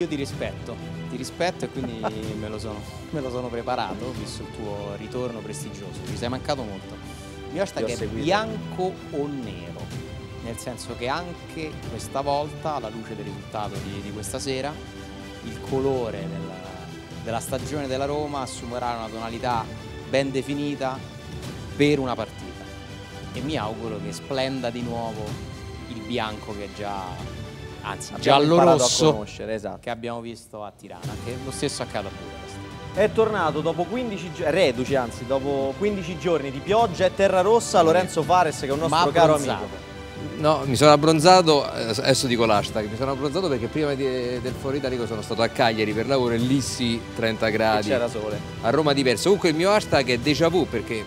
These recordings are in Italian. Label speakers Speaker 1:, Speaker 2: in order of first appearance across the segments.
Speaker 1: Io ti rispetto, ti rispetto e quindi me lo, sono, me lo sono, preparato, visto il tuo ritorno prestigioso, ci sei mancato molto. Il mio hashtag è bianco o nero, nel senso che anche questa volta, alla luce del risultato di, di questa sera, il colore della, della stagione della Roma assumerà una tonalità ben definita per una partita. E mi auguro che splenda di nuovo il bianco che è già anzi giallo-rosso esatto. che abbiamo visto a Tirana, che lo stesso accade a Budapest. È tornato dopo 15 giorni,
Speaker 2: reduce anzi, dopo 15 giorni di pioggia e terra rossa Lorenzo Fares che è un nostro Ma caro amico.
Speaker 3: No, mi sono abbronzato, eh, adesso dico l'hashtag, mi sono abbronzato perché prima di, del Foro Italico sono stato a Cagliari per lavoro e lì sì 30 gradi. sole. A Roma diverso. Comunque il mio hashtag è déjà vu perché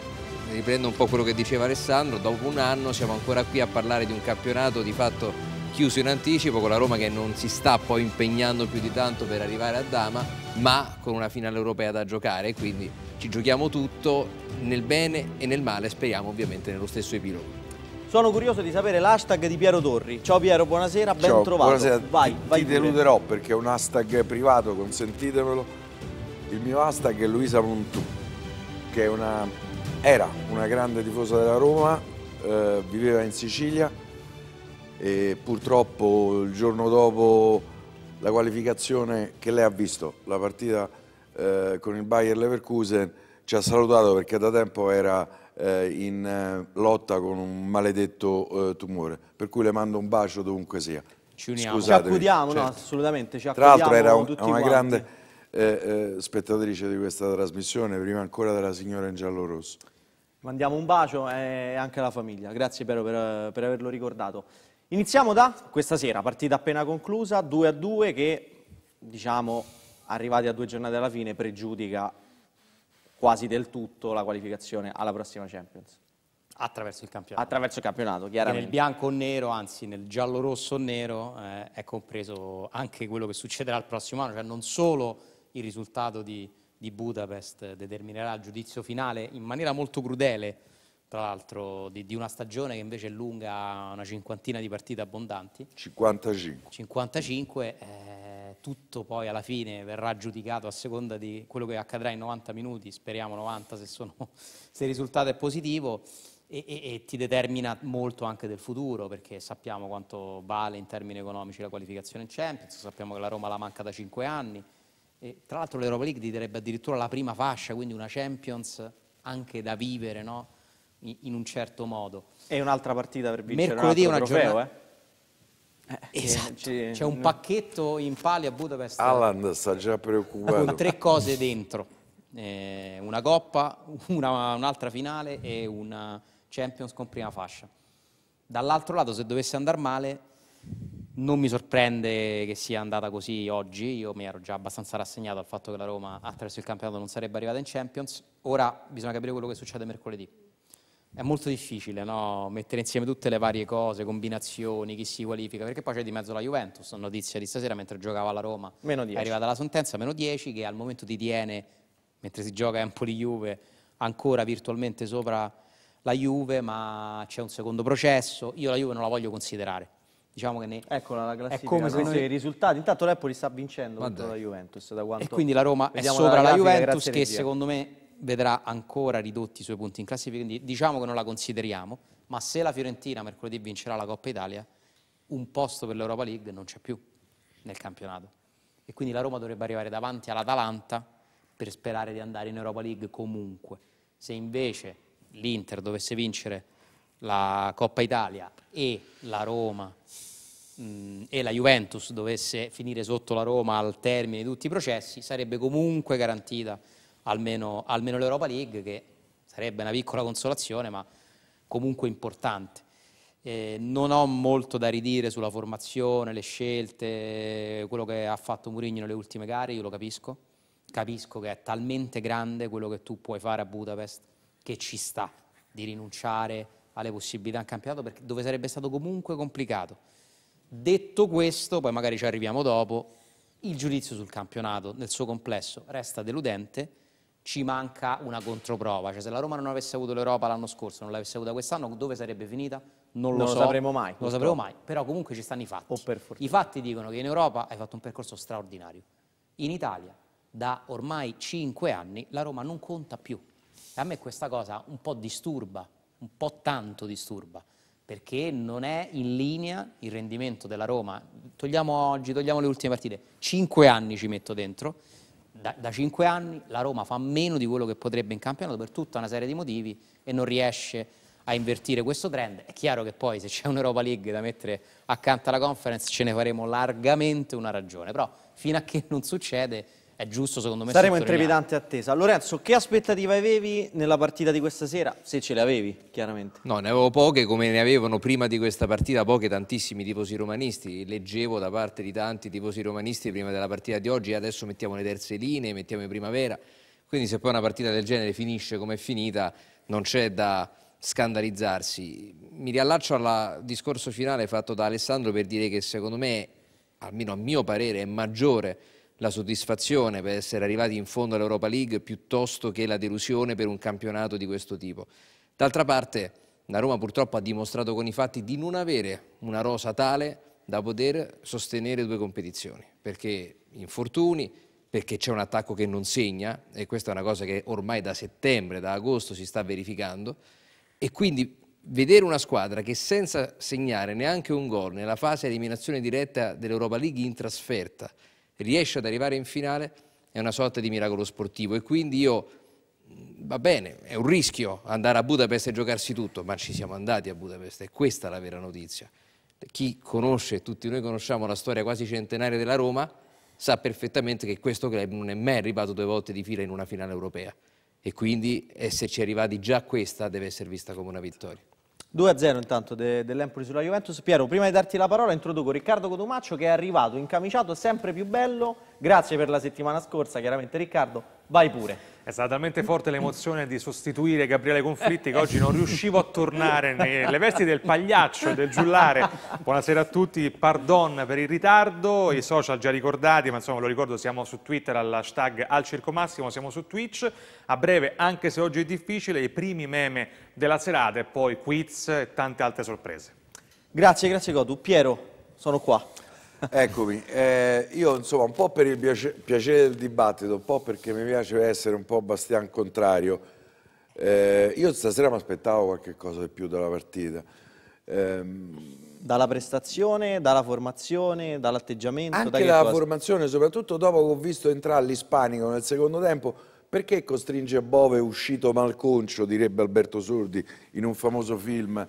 Speaker 3: riprendo un po' quello che diceva Alessandro, dopo un anno siamo ancora qui a parlare di un campionato di fatto chiuso in anticipo con la Roma che non si sta poi impegnando più di tanto per arrivare a Dama, ma con una finale europea da giocare, quindi ci giochiamo
Speaker 2: tutto nel
Speaker 3: bene e nel male, speriamo ovviamente nello stesso epilogo. Sono curioso di sapere
Speaker 2: l'hashtag di Piero Torri. Ciao Piero, buonasera, ben Ciao, trovato. Buonasera, vai, ti, vai ti deluderò
Speaker 4: perché è un hashtag privato, consentitemelo. Il mio hashtag è Luisa Montù, che una, era una grande tifosa della Roma, eh, viveva in Sicilia e purtroppo il giorno dopo la qualificazione che lei ha visto, la partita eh, con il Bayer Leverkusen ci ha salutato perché da tempo era eh, in eh, lotta con un maledetto eh, tumore, per cui le mando un bacio dovunque sia. Ci uniamo. Scusatemi, ci accudiamo, certo. no, cioè, assolutamente, ci Tra l'altro era un, una quanti. grande eh, eh, spettatrice di questa trasmissione, prima ancora della signora in giallo rosso.
Speaker 2: Mandiamo un bacio e anche alla famiglia, grazie Piero per, per averlo ricordato. Iniziamo da questa sera, partita appena conclusa, 2 a 2 che, diciamo, arrivati a due giornate alla fine, pregiudica quasi del tutto la qualificazione alla prossima Champions.
Speaker 1: Attraverso il campionato.
Speaker 2: Attraverso il campionato, chiaramente. E nel
Speaker 1: bianco o nero, anzi nel giallo rosso o nero, eh, è compreso anche quello che succederà il prossimo anno, cioè non solo il risultato di, di Budapest determinerà il giudizio finale in maniera molto crudele tra l'altro di, di, una stagione che invece è lunga una cinquantina di partite abbondanti.
Speaker 4: 55.
Speaker 1: 55, eh, tutto poi alla fine verrà giudicato a seconda di quello che accadrà in 90 minuti, speriamo 90 se, sono, se il risultato è positivo. E, e, e, ti determina molto anche del futuro perché sappiamo quanto vale in termini economici la qualificazione in Champions, sappiamo che la Roma la manca da 5 anni, e, tra l'altro l'Europa League ti darebbe addirittura la prima fascia, quindi una Champions anche da vivere, no? in un certo modo. E un'altra partita per vincere Mercoledì un altro una trofeo, giornata... eh? eh esatto, c'è un pacchetto in pali a Budapest.
Speaker 4: Alan sta già preoccupato. Con tre
Speaker 1: cose dentro,
Speaker 4: eh, una coppa,
Speaker 1: un'altra un finale e una Champions con prima fascia. Dall'altro lato, se dovesse andare male, non mi sorprende che sia andata così oggi, io mi ero già abbastanza rassegnato al fatto che la Roma attraverso il campionato non sarebbe arrivata in Champions, ora bisogna capire quello che succede mercoledì. È molto difficile no? mettere insieme tutte le varie cose, combinazioni, chi si qualifica, perché poi c'è di mezzo la Juventus, notizia di stasera mentre giocava alla Roma, meno 10. è arrivata la sentenza, meno 10 che al momento ti tiene, mentre si gioca Empoli-Juve, ancora virtualmente sopra la Juve, ma c'è un secondo processo, io la Juve non la voglio considerare. Diciamo che ne... Eccola la classifica, è come se noi... i risultati, intanto l'Empoli sta vincendo contro la Juventus da quanto... E quindi la Roma Vediamo è sopra la, la Juventus che secondo me vedrà ancora ridotti i suoi punti in classifica, quindi diciamo che non la consideriamo, ma se la Fiorentina mercoledì vincerà la Coppa Italia, un posto per l'Europa League non c'è più nel campionato. E quindi la Roma dovrebbe arrivare davanti all'Atalanta per sperare di andare in Europa League comunque. Se invece l'Inter dovesse vincere la Coppa Italia e la Roma mm, e la Juventus dovesse finire sotto la Roma al termine di tutti i processi, sarebbe comunque garantita almeno, almeno l'Europa League, che sarebbe una piccola consolazione, ma comunque importante. Eh, non ho molto da ridire sulla formazione, le scelte, quello che ha fatto Mourinho nelle ultime gare, io lo capisco. Capisco che è talmente grande quello che tu puoi fare a Budapest che ci sta di rinunciare alle possibilità in campionato perché, dove sarebbe stato comunque complicato. Detto questo, poi magari ci arriviamo dopo, il giudizio sul campionato nel suo complesso resta deludente ci manca una controprova, cioè se la Roma non avesse avuto l'Europa l'anno scorso, non l'avesse avuta quest'anno, dove sarebbe finita? Non lo, non so, lo sapremo mai. Non lo sapremo mai, però comunque ci stanno i fatti. Oh, I fatti dicono che in Europa hai fatto un percorso straordinario. In Italia, da ormai 5 anni, la Roma non conta più. E a me questa cosa un po' disturba, un po' tanto disturba, perché non è in linea il rendimento della Roma. Togliamo oggi, togliamo le ultime partite, Cinque anni ci metto dentro da, cinque anni la Roma fa meno di quello che potrebbe in campionato per tutta una serie di motivi e non riesce a invertire questo trend. È chiaro che poi se c'è un'Europa League da mettere accanto alla conference ce ne faremo largamente una ragione, però fino a che non succede è giusto secondo me Saremo in trepidante
Speaker 2: attesa. Lorenzo, che aspettative avevi nella partita di questa sera? Se ce le avevi, chiaramente.
Speaker 3: No, ne avevo poche come ne avevano prima di questa partita, poche tantissimi tifosi romanisti. Leggevo da parte di tanti tifosi romanisti prima della partita di oggi, adesso mettiamo le terze linee, mettiamo in primavera. Quindi se poi una partita del genere finisce come è finita, non c'è da scandalizzarsi. Mi riallaccio al discorso finale fatto da Alessandro per dire che secondo me, almeno a mio parere, è maggiore la soddisfazione per essere arrivati in fondo all'Europa League piuttosto che la delusione per un campionato di questo tipo. D'altra parte la Roma purtroppo ha dimostrato con i fatti di non avere una rosa tale da poter sostenere due competizioni, perché infortuni, perché c'è un attacco che non segna e questa è una cosa che ormai da settembre, da agosto si sta verificando e quindi vedere una squadra che senza segnare neanche un gol nella fase eliminazione diretta dell'Europa League in trasferta riesce ad arrivare in finale è una sorta di miracolo sportivo e quindi io va bene, è un rischio andare a Budapest e giocarsi tutto, ma ci siamo andati a Budapest e questa è la vera notizia. Chi conosce, tutti noi conosciamo la storia quasi centenaria della Roma, sa perfettamente che questo club non è mai arrivato due volte di fila in una finale europea e quindi
Speaker 2: esserci eh, arrivati già questa deve essere vista come una vittoria. 2-0 intanto de, dell'Empoli sulla Juventus. Piero, prima di darti la parola introduco Riccardo Cotumaccio che è arrivato incamiciato sempre più bello.
Speaker 5: Grazie per la settimana scorsa, chiaramente Riccardo, vai pure. È stata talmente forte l'emozione di sostituire Gabriele Conflitti che eh. oggi non riuscivo a tornare nelle vesti del pagliaccio, del giullare. Buonasera a tutti, pardon per il ritardo, i social già ricordati, ma insomma lo ricordo, siamo su Twitter all'hashtag al Circo Massimo, siamo su Twitch. A breve, anche se oggi è difficile, i primi meme della serata e poi quiz e tante altre sorprese.
Speaker 4: Grazie, grazie Godu. Piero, sono qua. Eccomi, eh, io insomma un po' per il piacere del dibattito, un po' perché mi piace essere un po' bastian contrario, eh, io stasera mi aspettavo qualche cosa di più dalla partita. Eh,
Speaker 2: dalla prestazione, dalla formazione, dall'atteggiamento? Anche dalla
Speaker 4: formazione, soprattutto dopo che ho visto entrare l'ispanico nel secondo tempo, perché costringe Bove uscito malconcio, direbbe Alberto Sordi, in un famoso film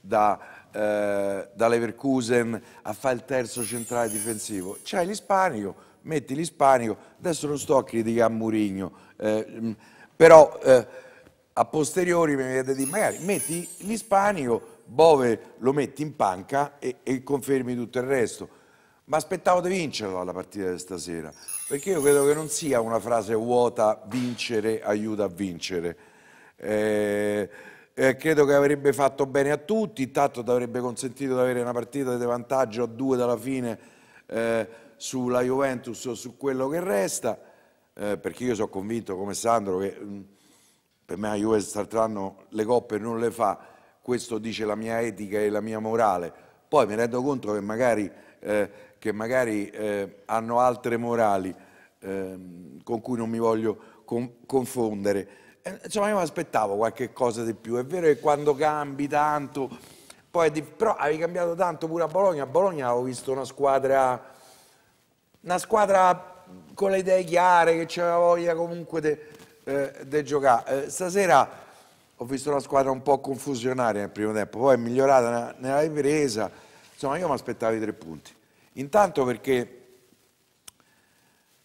Speaker 4: da eh, da Leverkusen a fare il terzo centrale difensivo. C'hai l'ispanico, metti l'ispanico, adesso non sto a criticare Murigno, eh, mm, però eh, a posteriori mi vedete di magari metti l'ispanico, Bove lo metti in panca e, e confermi tutto il resto. Ma aspettavo di vincerla la partita di stasera, perché io credo che non sia una frase vuota vincere aiuta a vincere. Eh, eh, credo che avrebbe fatto bene a tutti, intanto ti avrebbe consentito di avere una partita di vantaggio a due dalla fine eh, sulla Juventus o su quello che resta, eh, perché io sono convinto come Sandro che mh, mm, per me la Juventus quest'anno le coppe non le fa, questo dice la mia etica e la mia morale, poi mi rendo conto che magari, eh, che magari eh, hanno altre morali ehm, con cui non mi voglio confondere eh, insomma, io mi aspettavo qualche cosa di più. È vero che quando cambi tanto, di... però avevi cambiato tanto pure a Bologna. A Bologna avevo visto una squadra, una squadra con le idee chiare, che c'aveva voglia comunque di eh, giocare. Eh, stasera ho visto una squadra un po' confusionaria nel primo tempo, poi è migliorata nella ripresa. Insomma, io mi aspettavo i tre punti. Intanto perché,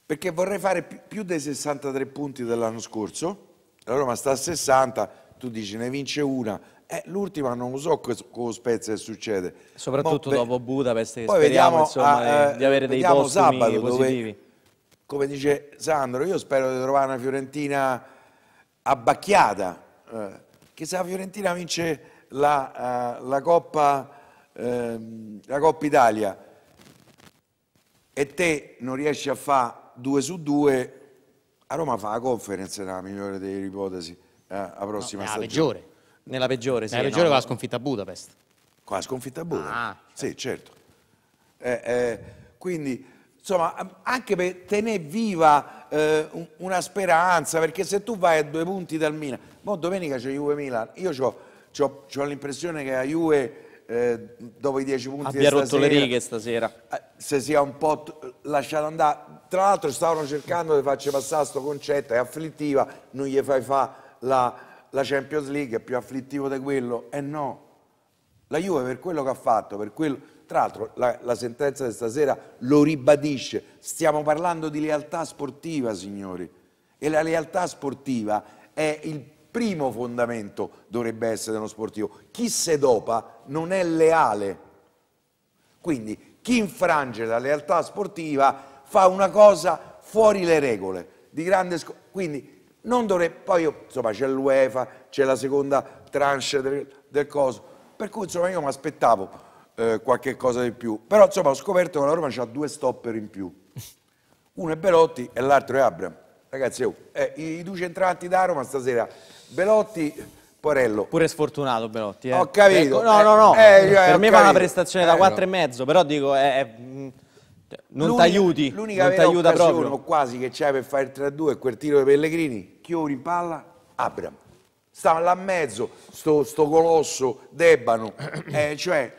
Speaker 4: perché vorrei fare più dei 63 punti dell'anno scorso la Roma sta a 60, tu dici ne vince una, eh, l'ultima non so cosa spezza Spezia succede. Soprattutto Mo, dopo Budapest che poi speriamo insomma, a, ah, eh, di avere dei postumi positivi. Dove, come dice Sandro, io spero di trovare una Fiorentina abbacchiata, eh, che se la Fiorentina vince la, uh, la, Coppa, uh, la Coppa Italia e te non riesci a fare due su due a Roma fa la conference nella migliore delle ipotesi, eh, la prossima no, stagione. Peggiore. Nella peggiore, sì. Nella peggiore no, va la sconfitta a Budapest. Con la sconfitta a Budapest? Ah, sì, certo. certo. Eh, eh, quindi, insomma, anche per tenere viva eh, una speranza, perché se tu vai a due punti dal Milan, domenica c'è Juve Milan, io ho l'impressione che la Juve eh, dopo i 10 punti abbia rotto stasera, le righe stasera eh, se sia un po' lasciato andare tra l'altro stavano cercando di farci passare questo concetto è afflittiva non gli fai fa la, la Champions League è più afflittivo di quello e eh no la Juve per quello che ha fatto per quello tra l'altro la, la, sentenza di stasera lo ribadisce, stiamo parlando di lealtà sportiva signori e la lealtà sportiva è il primo fondamento dovrebbe essere dello sportivo. Chi se dopa non è leale. Quindi chi infrange la lealtà sportiva fa una cosa fuori le regole, di grande quindi non dovrebbe poi insomma c'è l'UEFA, c'è la seconda tranche del, del, coso, per cui insomma io mi aspettavo eh, qualche cosa di più, però insomma ho scoperto che la Roma ha due stopper in più. Uno è Belotti e l'altro è Abram. Ragazzi, oh, eh, i due centranti da Roma stasera, Belotti... Porello. Pure sfortunato Belotti. Eh. Ho capito. Ecco, no, no, no. Eh, eh per me capito. fa una prestazione da 4 eh, no. e mezzo, però dico... è, eh, mm, non ti aiuti, l'unica non t'aiuta proprio. quasi che c'hai per fare il 3-2 è quel tiro dei Pellegrini, Chiori in palla, Abram. Stava là in mezzo, sto, sto colosso, Debano. cioè,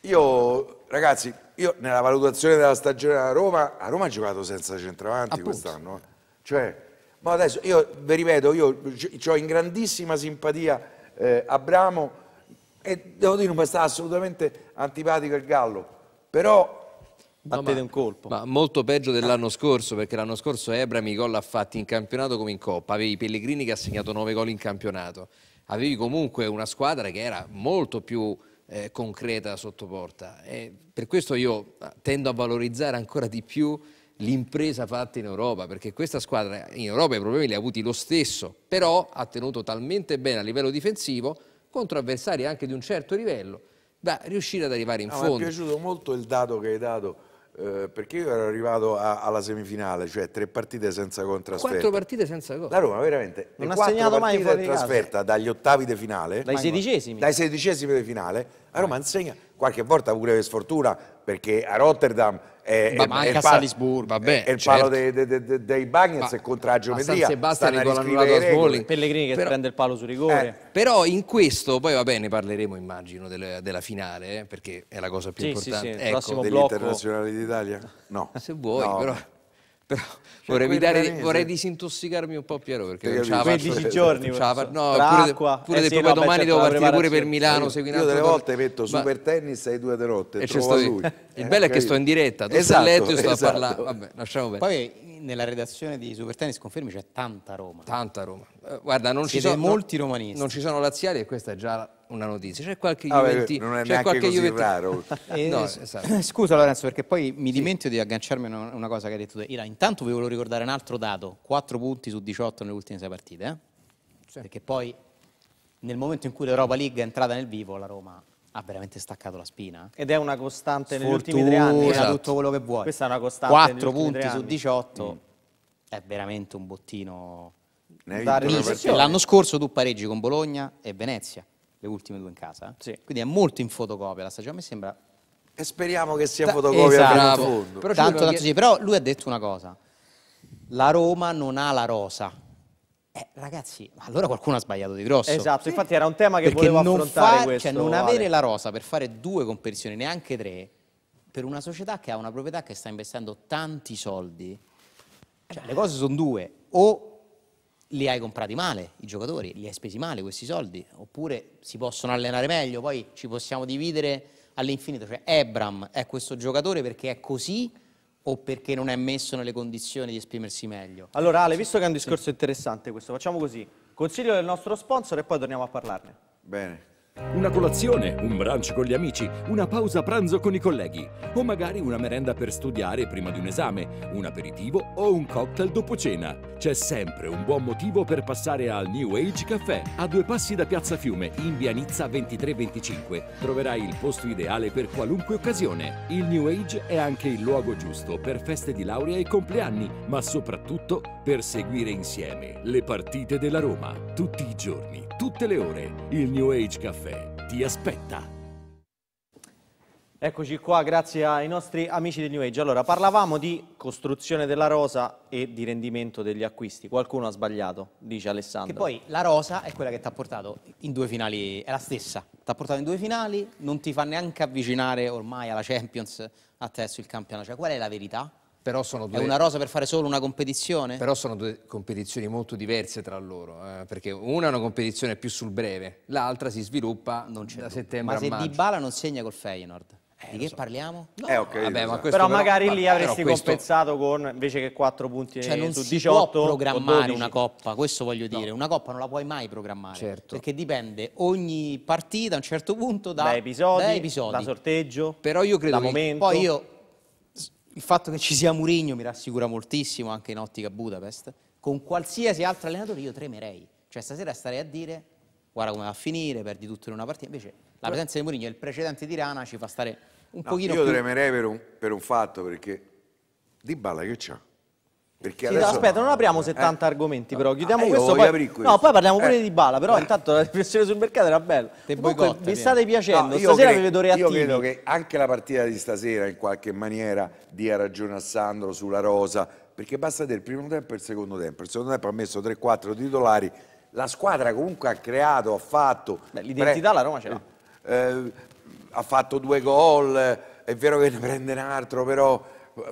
Speaker 4: io, ragazzi, io nella valutazione della stagione della Roma, a Roma ha giocato senza centravanti quest'anno. Eh. Cioè, ma adesso io vi ripeto, io ho in grandissima simpatia eh, Abramo e devo dire non mi sta assolutamente antipatico il Gallo, però No, ma, un colpo.
Speaker 3: Ma molto peggio dell'anno scorso, perché l'anno scorso Ebram i gol ha fatti in campionato come in Coppa. Avevi i Pellegrini che ha segnato 9 gol in campionato. Avevi comunque una squadra che era molto più eh, concreta sotto porta. E per questo io ah, tendo a valorizzare ancora di più l'impresa fatta in Europa, perché questa squadra in Europa i problemi li ha avuti lo stesso, però ha tenuto talmente bene a livello difensivo contro avversari anche di un certo livello da
Speaker 4: riuscire ad arrivare in no, fondo. Mi è piaciuto molto il dato che hai dato eh, perché io ero arrivato a, alla semifinale, cioè tre partite senza contrasferta. Quattro
Speaker 3: partite senza gol. La Roma veramente non ha segnato mai fuori trasferta
Speaker 4: dagli ottavi di finale. Dai sedicesimi. Dai sedicesimi di finale. La Roma insegna qualche volta pure per sfortuna perché a Rotterdam eh, ma, anche a Salisburgo, vabbè. E il palo certo. dei, dei, dei, dei Bagnets e contra giovedì. San Sebastiano ricolano la Smalling. Pellegrini che
Speaker 2: però, prende il palo su rigore. Eh,
Speaker 3: però in questo, poi va bene, parleremo immagino delle, della finale, eh, perché è la cosa più sì, importante. Sì, sì. Ecco, dell'Internazionale
Speaker 4: d'Italia? No. Se vuoi, no. però... però cioè, vorrei, dare, vorrei,
Speaker 3: disintossicarmi un po' Piero perché non ce la faccio 15 giorni faccio. no, pure, pure, pure eh sì, no, domani devo certo, partire pure per Milano io, io delle volte metto super
Speaker 4: tennis e due derotte e eh, trovo lui il bello è eh, che sto in diretta tu esatto, sei a letto io sto esatto. a parlare vabbè lasciamo bene poi
Speaker 1: nella redazione di Supertennis, confermi, c'è tanta Roma. Tanta Roma. Eh, guarda, non Siete ci sono molti romanisti. Non ci
Speaker 3: sono laziali e questa è già una notizia. C'è qualche ah, Juventino. Non è c'è neanche così Juventino. raro. eh, no, esatto.
Speaker 1: Scusa Lorenzo, perché poi mi dimentico di agganciarmi a una cosa che hai detto te. Ira, intanto vi volevo ricordare un altro dato. 4 punti su 18 nelle ultime 6 partite. Eh? Sì. Perché poi nel momento in cui l'Europa League è entrata nel vivo, la Roma ha veramente staccato la spina. Ed è una costante Sfortuna, negli ultimi tre anni. Eh. Esatto. tutto quello che vuoi. Questa è una costante 4 punti su 18 mm. è veramente un bottino da realizzazione. L'anno scorso tu pareggi con Bologna e Venezia, le ultime due in casa. Sì. Quindi è molto in fotocopia la stagione, mi sembra...
Speaker 4: E speriamo che sia da, fotocopia esatto. Però, tanto, tanto, sì.
Speaker 1: Però lui ha detto una cosa. La Roma non ha la rosa
Speaker 4: eh, ragazzi,
Speaker 1: allora qualcuno ha sbagliato di grosso. Esatto, infatti era un tema che Perché volevo affrontare far, questo, cioè, non vale. avere la rosa per fare due competizioni, neanche tre, per una società che ha una proprietà che sta investendo tanti soldi, cioè, le cose sono due, o li hai comprati male, i giocatori, li hai spesi male questi soldi, oppure si possono allenare meglio, poi ci possiamo dividere all'infinito, cioè Ebram è questo giocatore perché è così o perché non è messo nelle condizioni di esprimersi meglio.
Speaker 2: Allora Ale, visto che è un discorso interessante questo, facciamo così, consiglio del nostro sponsor e poi torniamo a parlarne.
Speaker 1: Bene. Una colazione, un brunch con gli amici,
Speaker 4: una pausa pranzo con i colleghi o magari una merenda per studiare prima di un esame, un aperitivo o un cocktail dopo cena. C'è sempre un buon motivo per passare al New Age Caffè. A due passi da Piazza Fiume, in via Nizza 2325, troverai il posto ideale per qualunque occasione. Il New Age è anche il luogo giusto per feste di laurea e compleanni, ma soprattutto per seguire insieme le partite della Roma. Tutti i giorni, tutte le ore. Il New Age Caffè ti aspetta.
Speaker 2: Eccoci qua, grazie ai nostri amici del New Age. Allora, parlavamo di costruzione della rosa e di rendimento degli acquisti. Qualcuno ha sbagliato, dice Alessandro. Che
Speaker 1: poi la rosa è quella che ti ha portato in due finali, è la stessa. Ti ha portato in due finali, non ti fa neanche avvicinare ormai alla Champions, attraverso il campionato. Cioè, qual è la verità? Però sono due... È una rosa per
Speaker 3: fare solo una competizione? Però sono due competizioni molto diverse tra loro, eh, perché una è una competizione più sul breve, l'altra si sviluppa non da dubbi. settembre Ma se Dybala non segna col
Speaker 1: Feyenoord? Eh, di che so. parliamo?
Speaker 5: No. Eh, okay, Vabbè, ma però, magari lì avresti questo...
Speaker 2: compensato con
Speaker 1: invece che 4 punti cioè, non su 18 può programmare una coppa, questo voglio dire, no. una coppa non la puoi mai programmare certo. perché dipende ogni partita a un certo punto da, da, episodi, da episodi, da sorteggio, però io credo da che momento. poi io il fatto che ci sia Murigno mi rassicura moltissimo anche in ottica Budapest. Con qualsiasi altro allenatore io tremerei. Cioè stasera starei a dire guarda come va a finire, perdi tutto in una partita. Invece la presenza di Murigno e il precedente di Rana ci fa stare un no, pochino io più... Io tremerei
Speaker 4: per un, per un fatto perché Di Balla che c'ha? Perché sì, Aspetta, non apriamo 70 eh? argomenti, però ah, chiudiamo ah, questo, poi... questo, No, poi parliamo pure eh. di Bala. Però eh.
Speaker 2: intanto la riflessione sul mercato era bella. Comunque, mi state piacendo, no, stasera vi vedo reattivi. Io credo
Speaker 4: che anche la partita di stasera in qualche maniera dia ragione a Sandro sulla rosa, perché basta del primo tempo e il secondo tempo. Il secondo tempo ha messo 3-4 titolari, la squadra comunque ha creato, ha fatto. L'identità la Roma ce l'ha. Eh, eh, ha fatto due gol, è vero che ne prende un altro, però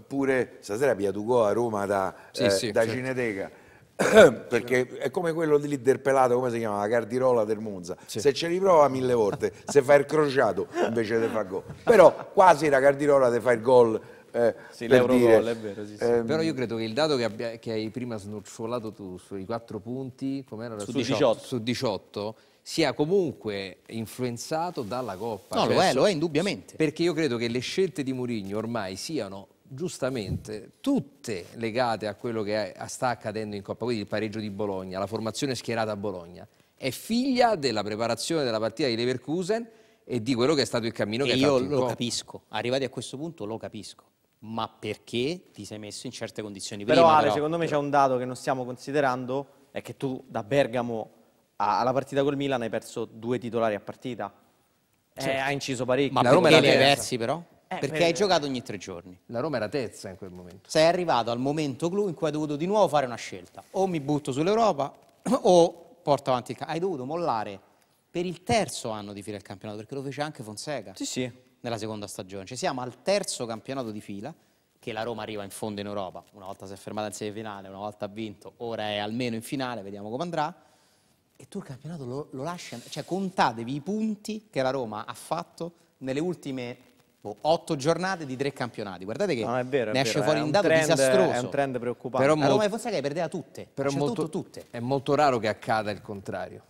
Speaker 4: pure stasera a Via a Roma da, sì, eh, sì, da certo. Cineteca. perché è come quello lì del pelato, come si chiama? La cardirola del Monza. Sì. Se ce li prova mille volte, se fa il crociato invece di far gol. Però quasi la cardirola ti fare il gol. Eh, ehm, Però io
Speaker 3: credo che il dato che, abbia, che hai prima snocciolato tu sui 4 punti, com'era? Su, su 18, su 18 sia comunque influenzato dalla Coppa. No, cioè, lo è, lo è indubbiamente. Perché io credo che le scelte di Mourinho ormai siano giustamente tutte legate a quello che sta accadendo in Coppa, quindi il pareggio di Bologna, la formazione schierata a Bologna, è figlia della preparazione della partita di Leverkusen e di quello che è stato il cammino e che
Speaker 1: io lo capisco, arrivati a questo punto lo capisco. Ma perché ti sei messo in certe condizioni? Prima, però Ale, però, secondo
Speaker 2: me c'è un dato che non stiamo considerando, è che tu da Bergamo alla partita col Milan hai perso due titolari a partita. Eh, certo. Eh, ha inciso parecchio. Ma la Roma era persi
Speaker 1: però? Eh, perché per... hai giocato ogni tre giorni. La Roma era terza in quel momento. Sei arrivato al momento clou in cui hai dovuto di nuovo fare una scelta. O mi butto sull'Europa o porto avanti il campionato. Hai dovuto mollare per il terzo anno di fila il campionato, perché lo fece anche Fonseca. Sì, sì. Nella seconda stagione. Cioè siamo al terzo campionato di fila che la Roma arriva in fondo in Europa. Una volta si è fermata in semifinale, una volta ha vinto, ora è almeno in finale, vediamo come andrà. E tu il campionato lo, lo lasci, cioè contatevi i punti che la Roma ha fatto nelle ultime otto giornate di tre campionati. Guardate che no, vero, ne esce vero, fuori un dato trend, disastroso. È un trend preoccupante. Però la Roma e Fonseca perdeva tutte. Però cioè, molto, tutto,
Speaker 3: tutte. È molto raro che accada il contrario.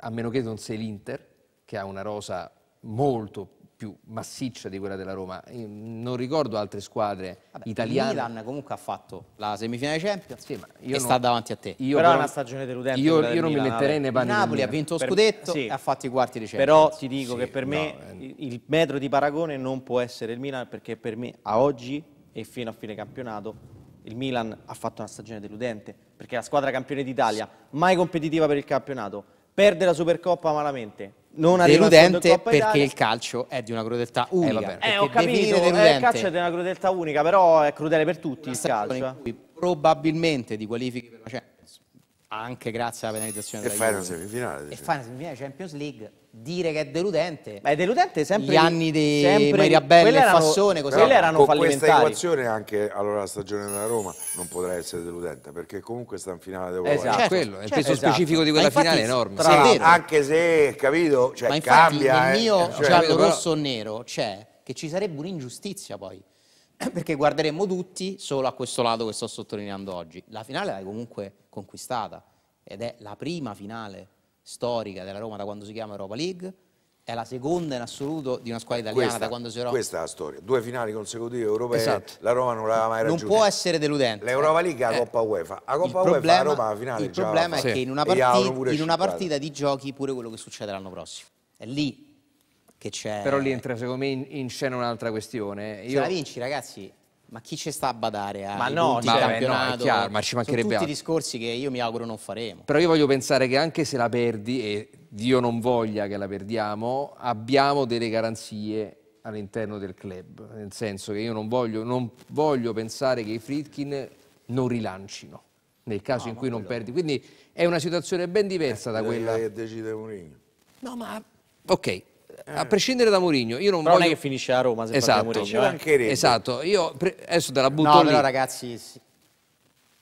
Speaker 3: A meno che non sei l'Inter, che ha una rosa molto più massiccia di quella della Roma. non ricordo altre squadre Vabbè, italiane. Milan comunque ha
Speaker 1: fatto la semifinale Champions sì, e non, sta davanti a te. Io però, è una stagione deludente. Io, io non Milan, mi metterei nei panni. Napoli ha vinto lo scudetto per, sì. e ha fatto i quarti di Champions. Però ti dico sì, che per me no, eh. il
Speaker 2: metro di paragone non può essere il Milan perché per me a oggi e fino a fine campionato il Milan ha fatto una stagione deludente perché la squadra campione d'Italia, mai competitiva per il campionato, perde la Supercoppa malamente, non deludente perché il
Speaker 1: calcio è di una crudeltà eh, unica. Eh, vabbè, eh ho capito, eh, deludente, il calcio è di una crudeltà unica, però è crudele per tutti il calcio. In cui probabilmente di qualifichi per la Champions, anche grazie alla penalizzazione e della Juve. E fai
Speaker 4: una semifinale. E
Speaker 1: fai una semifinale Champions League dire che è deludente. Ma è deludente sempre. Gli anni di sempre, Maria Bella e Fassone, così però, erano con fallimentari. questa
Speaker 4: equazione anche allora la stagione della Roma non potrà essere deludente perché comunque sta in finale d'Europa. Esatto, certo, certo. quello, certo. il peso esatto. specifico di quella infatti, finale è enorme. Tra, sì, è anche se, capito, cioè, Ma infatti, cambia. Nel eh. mio eh, cioè, giallo rosso o nero
Speaker 1: c'è che ci sarebbe un'ingiustizia poi. Perché guarderemmo tutti solo a questo lato che sto sottolineando oggi. La finale l'hai comunque conquistata ed è la prima finale storica della Roma da quando si chiama Europa League, è la seconda in assoluto di una squadra italiana questa, da quando si era questa
Speaker 4: è la storia due finali consecutive europee esatto. la Roma non l'aveva mai raggiunta non può essere deludente l'Europa League è la eh, eh, Coppa UEFA A Coppa il UEFA problema, la Roma la finale il problema è che in una, partita, in una partita
Speaker 1: di giochi pure quello che succede l'anno prossimo è lì che c'è però lì entra secondo me in, in scena un'altra questione Io... se la vinci ragazzi ma chi ci sta a badare eh? ma no, punti ma eh, campionato? No, chiaro, ma ci mancherebbe Sono tutti altro. discorsi che io mi auguro non faremo.
Speaker 3: Però io voglio pensare che anche se la perdi, e Dio non voglia che la perdiamo, abbiamo delle garanzie all'interno del club, nel senso che io non voglio, non voglio pensare che i Fritkin non rilancino nel caso no, in cui non quello... perdi. Quindi è una situazione ben diversa eh, da quella che
Speaker 4: eh, decide Mourinho. No, ma
Speaker 3: ok, a prescindere da
Speaker 4: Mourinho, io non Però voglio... non è che finisce
Speaker 3: a Roma se esatto. Mourinho. Eh? Esatto, io pre... adesso te la butto no, lì. però
Speaker 4: ragazzi,
Speaker 1: sì.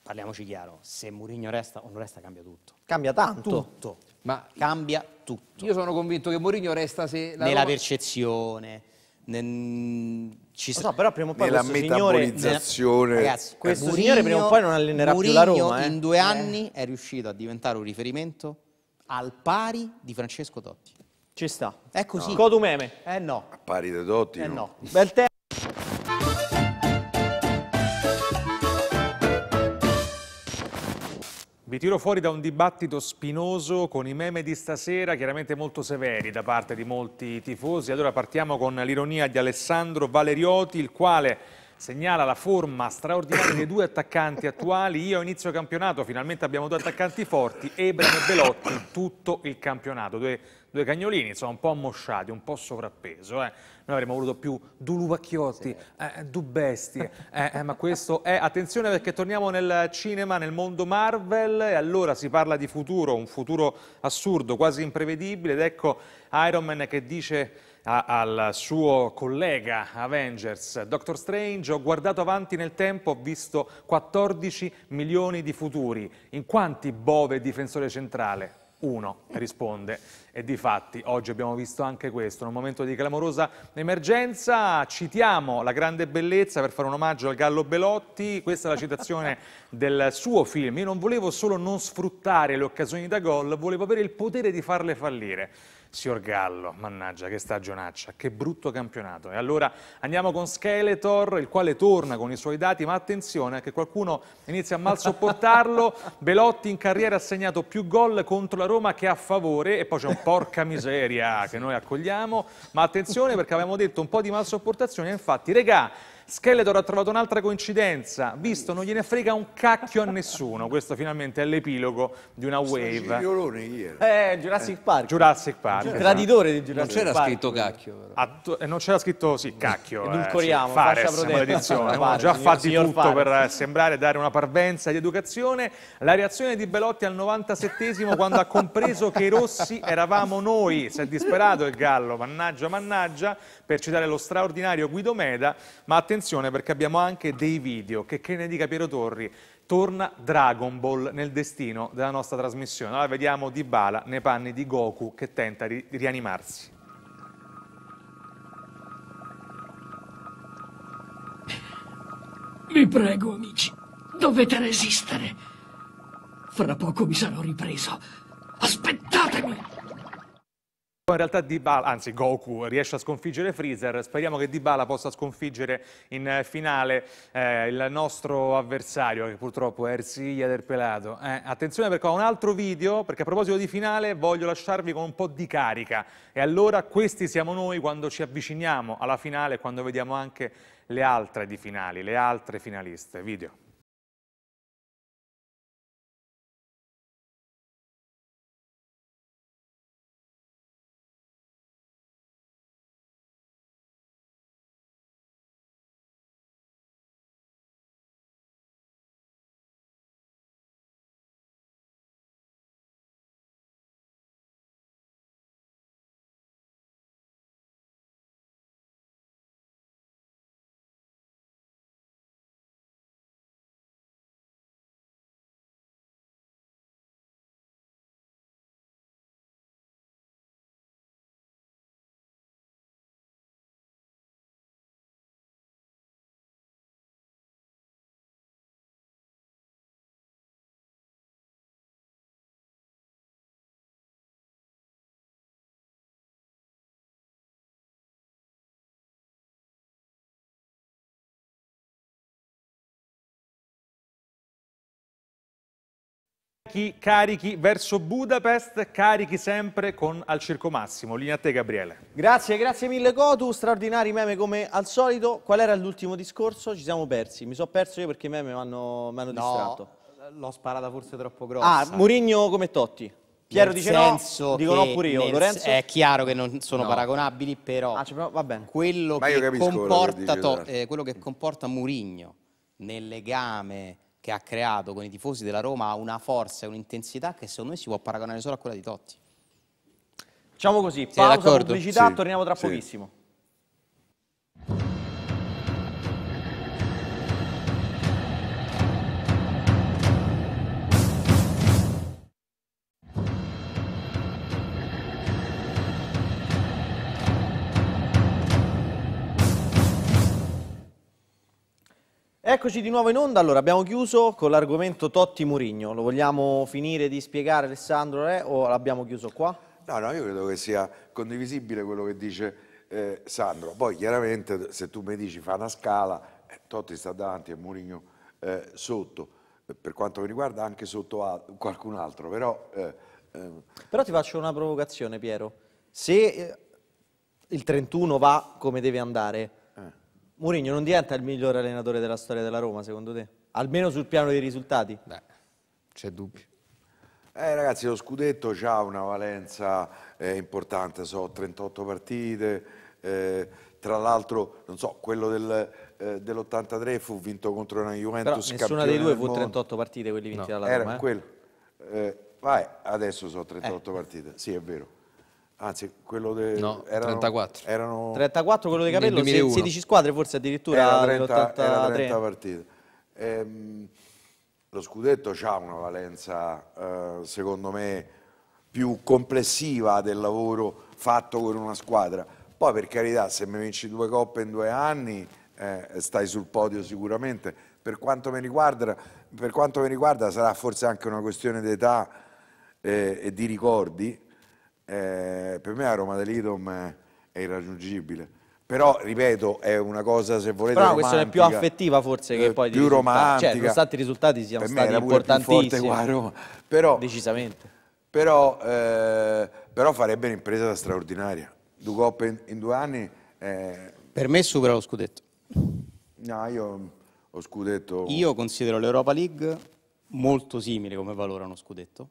Speaker 1: parliamoci chiaro, se Mourinho resta o non resta cambia tutto. Cambia tanto. Tutto. Ma cambia tutto. Io sono convinto che Mourinho resta se la Nella Roma... percezione, nel... ci so, però prima o poi nella metabolizzazione signore... ragazzi, questo Murigno, signore prima o poi non allenerà Murigno più la Roma eh. in due eh. anni è riuscito a diventare un riferimento al pari di Francesco Totti ci sta. È così. No. Codumeme. Eh no.
Speaker 4: A pari dei dotti. Eh no. no.
Speaker 1: Bel tempo.
Speaker 5: Vi tiro fuori da un dibattito spinoso con i meme di stasera, chiaramente molto severi da parte di molti tifosi. Allora partiamo con l'ironia di Alessandro Valerioti, il quale segnala la forma straordinaria dei due attaccanti attuali. Io a inizio campionato, finalmente abbiamo due attaccanti forti, Ebram e Belotti, tutto il campionato. Due due cagnolini, insomma un po' ammosciati, un po' sovrappeso. Eh. Noi avremmo voluto più Dulubacchiotti, sì. eh, eh bestie, eh, eh, ma questo è... Attenzione perché torniamo nel cinema, nel mondo Marvel, e allora si parla di futuro, un futuro assurdo, quasi imprevedibile, ed ecco Iron Man che dice al suo collega Avengers, Doctor Strange, ho guardato avanti nel tempo, ho visto 14 milioni di futuri. In quanti bove difensore centrale? uno risponde e di fatti oggi abbiamo visto anche questo, in un momento di clamorosa emergenza citiamo la grande bellezza per fare un omaggio al Gallo Belotti, questa è la citazione del suo film, io non volevo solo non sfruttare le occasioni da gol, volevo avere il potere di farle fallire. Sior Gallo, mannaggia, che stagionaccia, che brutto campionato. E allora andiamo con Skeletor, il quale torna con i suoi dati, ma attenzione che qualcuno inizia a mal sopportarlo. Belotti in carriera ha segnato più gol contro la Roma che a favore, e poi c'è un porca miseria che noi accogliamo, ma attenzione perché avevamo detto un po' di mal sopportazione, infatti, regà, Skeletor ha trovato un'altra coincidenza, visto non gliene frega un cacchio a nessuno, questo finalmente è l'epilogo di una wave.
Speaker 4: Violone ieri.
Speaker 2: Eh, Jurassic eh. Park.
Speaker 5: Jurassic Park. Esatto. Traditore di Jurassic Park. Non c'era scritto cacchio però. Eh, non c'era scritto sì, cacchio. Edulcoriamo, eh, sì, Fares, fascia eh, maledizione. Uno già fatto fatti tutto Fares. per sembrare dare una parvenza di educazione. La reazione di Belotti al 97esimo quando ha compreso che i rossi eravamo noi. Si è disperato il gallo, mannaggia, mannaggia, per citare lo straordinario Guido Meda, ma attenzione attenzione perché abbiamo anche dei video che, che ne dica Piero Torri, torna Dragon Ball nel destino della nostra trasmissione. Allora vediamo Di Bala nei panni di Goku che tenta di rianimarsi.
Speaker 3: Vi prego, amici, dovete resistere. Fra poco mi sarò ripreso.
Speaker 5: Aspettatemi! poi in realtà Dybala, anzi Goku riesce a sconfiggere Freezer, speriamo che Dybala possa sconfiggere in eh, finale eh, il nostro avversario che purtroppo è Ersiglia del Pelato. Eh, attenzione perché ho un altro video, perché a proposito di finale voglio lasciarvi con un po' di carica e allora questi siamo noi quando ci avviciniamo alla finale, quando vediamo anche le altre di finali, le altre finaliste. Video. chi carichi verso Budapest, carichi sempre con al circo massimo. Linea a te Gabriele. Grazie, grazie mille Cotu, straordinari
Speaker 2: meme come al solito. Qual era l'ultimo discorso? Ci siamo persi, mi sono perso io perché i meme mi hanno,
Speaker 1: hanno no, distratto. l'ho sparata forse troppo ah, grossa. Ah, Murigno
Speaker 2: come Totti. Piero dice no, dico no pure io. Lorenzo? È
Speaker 1: chiaro che non sono no. paragonabili, però, ah, cioè, va bene. Quello, che comporta, quello, che eh, quello che comporta Murigno nel legame che ha creato con i tifosi della Roma ha una forza e un'intensità che secondo me si può paragonare solo a quella di Totti. Diciamo così, pausa pubblicità, sì, torniamo tra sì. pochissimo.
Speaker 2: Eccoci di nuovo in onda, allora abbiamo chiuso con l'argomento Totti Murigno, lo vogliamo finire di spiegare Alessandro Re eh, o l'abbiamo
Speaker 4: chiuso qua? No, no, io credo che sia condivisibile quello che dice eh, Sandro, poi chiaramente se tu mi dici fa una scala, eh, Totti sta davanti e Murigno eh, sotto, eh, per quanto mi riguarda anche sotto a qualcun altro, però... Eh, ehm,
Speaker 2: però ti faccio una provocazione Piero,
Speaker 4: se il 31 va come
Speaker 2: deve andare Mourinho non diventa il miglior allenatore della storia della Roma, secondo te?
Speaker 4: Almeno sul piano dei risultati? Beh, c'è dubbio. Eh, ragazzi, lo scudetto ha una valenza eh, importante, so, 38 partite, eh, tra l'altro, non so, quello del, eh, dell'83 fu vinto contro una Juventus Però nessuna dei due fu 38
Speaker 2: partite quelli vinti no. dalla Roma. Era eh? quello.
Speaker 4: Eh, vai, adesso sono 38 eh. partite, sì, è vero. Anzi, quello del no, erano, 34. Erano 34 quello di Capello, 16
Speaker 2: squadre forse addirittura era 30, era 30
Speaker 4: partite. Ehm, lo scudetto ha una valenza, eh, secondo me, più complessiva del lavoro fatto con una squadra. Poi per carità, se mi vinci due coppe in due anni, eh, stai sul podio sicuramente. Per quanto, riguarda, per quanto mi riguarda, sarà forse anche una questione d'età eh, e di ricordi, eh, per me la Roma dell'Idom è irraggiungibile. Però, ripeto, è una cosa, se volete, Però romantica. questione più affettiva
Speaker 2: forse che eh, poi più risultati. Cioè, romantica. Cioè, nonostante i risultati
Speaker 4: siano per stati importantissimi. Forte, però, Decisamente. Però, eh, però farebbe un'impresa straordinaria. Due coppe in, in, due anni... Eh...
Speaker 1: Per me supera lo scudetto. No, io lo scudetto...
Speaker 4: Io considero
Speaker 1: l'Europa League molto simile come valore a uno scudetto,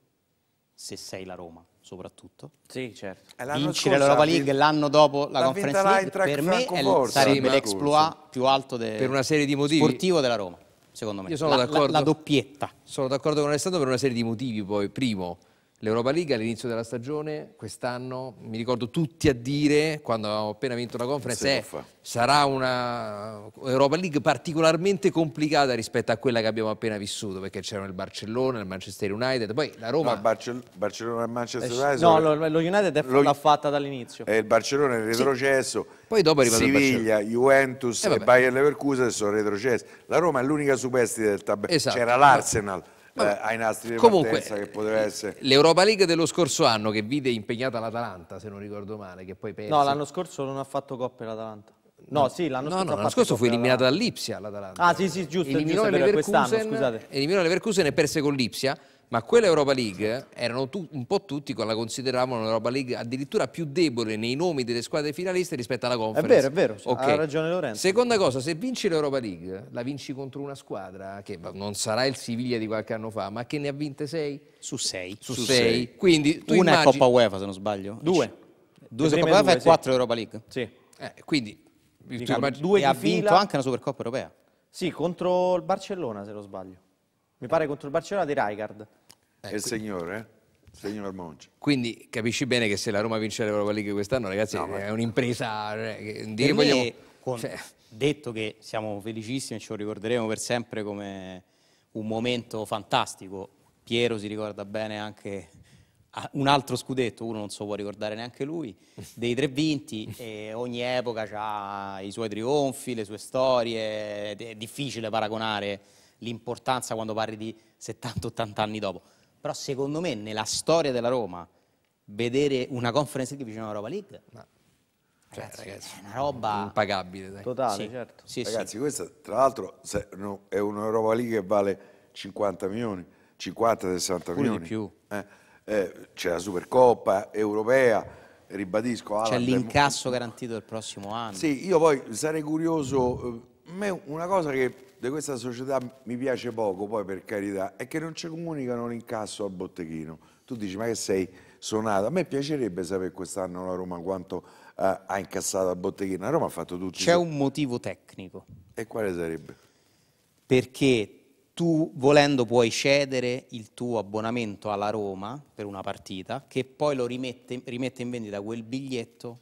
Speaker 1: se sei la Roma soprattutto. Sì, certo. Vincere l'Europa League l'anno dopo la, conferenza Conference League per me è, sarebbe l'exploit più alto de, per una serie di motivi. sportivo della Roma, secondo me. Io sono la, la, la
Speaker 3: doppietta. Sono d'accordo con Alessandro per una serie di motivi poi. Primo, l'Europa League all'inizio della stagione, quest'anno, mi ricordo tutti a dire, quando avevamo appena vinto la conference, eh, sarà una Europa League particolarmente complicata rispetto a quella che abbiamo appena vissuto, perché c'erano il Barcellona, il Manchester United, poi la Roma... No,
Speaker 4: Barcell Barcellona e Manchester
Speaker 3: eh,
Speaker 2: United... No, lo, lo United è lo... l'ha fatta dall'inizio. E eh, il
Speaker 4: Barcellona è retrocesso, sì. poi dopo è Siviglia, Juventus eh, e Bayern Leverkusen sono retrocessi. La Roma è l'unica superstite del tabellone, esatto. c'era l'Arsenal eh, ai nastri di Comunque, partenza che poteva eh, essere. L'Europa League dello scorso
Speaker 3: anno che vide impegnata l'Atalanta, se non ricordo male, che poi perse. No, l'anno
Speaker 2: scorso non ha fatto coppe l'Atalanta. No, sì, l'anno no, scorso, no, scorso fu eliminata
Speaker 3: dall'Ipsia l'Atalanta.
Speaker 2: Ah, sì, sì, giusto. Eliminò giusto, Leverkusen, scusate.
Speaker 3: eliminò Leverkusen e perse con l'Ipsia ma quella Europa League erano tu, un po' tutti che la consideravano un'Europa League addirittura più debole nei nomi delle squadre finaliste rispetto alla Conference. È vero, è vero, okay. ha ragione Lorenzo. Seconda cosa, se vinci l'Europa League, la vinci contro una squadra che non sarà il Siviglia di qualche anno fa, ma che ne ha vinte sei? Su sei. Su, Su sei. sei. Quindi, tu una immagini...
Speaker 1: è Coppa UEFA se non sbaglio. Due. Due Coppa UEFA e quattro sì. Europa League. Sì. Eh, quindi...
Speaker 4: Dico, immagini... due e ha vinto fila... anche una Supercoppa europea.
Speaker 2: Sì, contro il Barcellona se non sbaglio. Mi pare contro il Barcellona di Rijkaard.
Speaker 4: Eh, il Signore, il Signor Monci.
Speaker 3: Quindi capisci bene che se la Roma vince l'Europa League quest'anno, ragazzi, no, è un'impresa di eh, che vogliamo...
Speaker 1: Con, cioè... Detto che siamo felicissimi e ce lo ricorderemo per sempre come un momento fantastico. Piero si ricorda bene anche un altro scudetto, uno non so può ricordare neanche lui, dei tre vinti e ogni epoca ha i suoi trionfi, le sue storie, è difficile paragonare l'importanza quando parli di 70-80 anni dopo. Però secondo me nella storia della Roma
Speaker 4: vedere una
Speaker 1: conference league vicino alla Europa League... Ma... Cioè, ragazzi, ragazzi, è una roba impagabile dai.
Speaker 4: totale, sì. certo. Sì, ragazzi, sì. questa tra l'altro è un'Europa League che vale 50 milioni, 50-60 milioni. di più. Eh, eh, c'è la Supercoppa europea, ribadisco. C'è l'incasso
Speaker 1: garantito del prossimo anno. Sì,
Speaker 4: io poi sarei curioso, a eh, me una cosa che di questa società mi piace poco, poi per carità, è che non ci comunicano l'incasso al botteghino. Tu dici, ma che sei suonato? A me piacerebbe sapere quest'anno la Roma quanto eh, ha incassato al botteghino. La Roma ha fatto tutto. C'è un motivo tecnico. E quale sarebbe? Perché tu
Speaker 1: volendo puoi cedere il tuo abbonamento alla Roma per una partita che poi lo rimette, rimette in vendita quel biglietto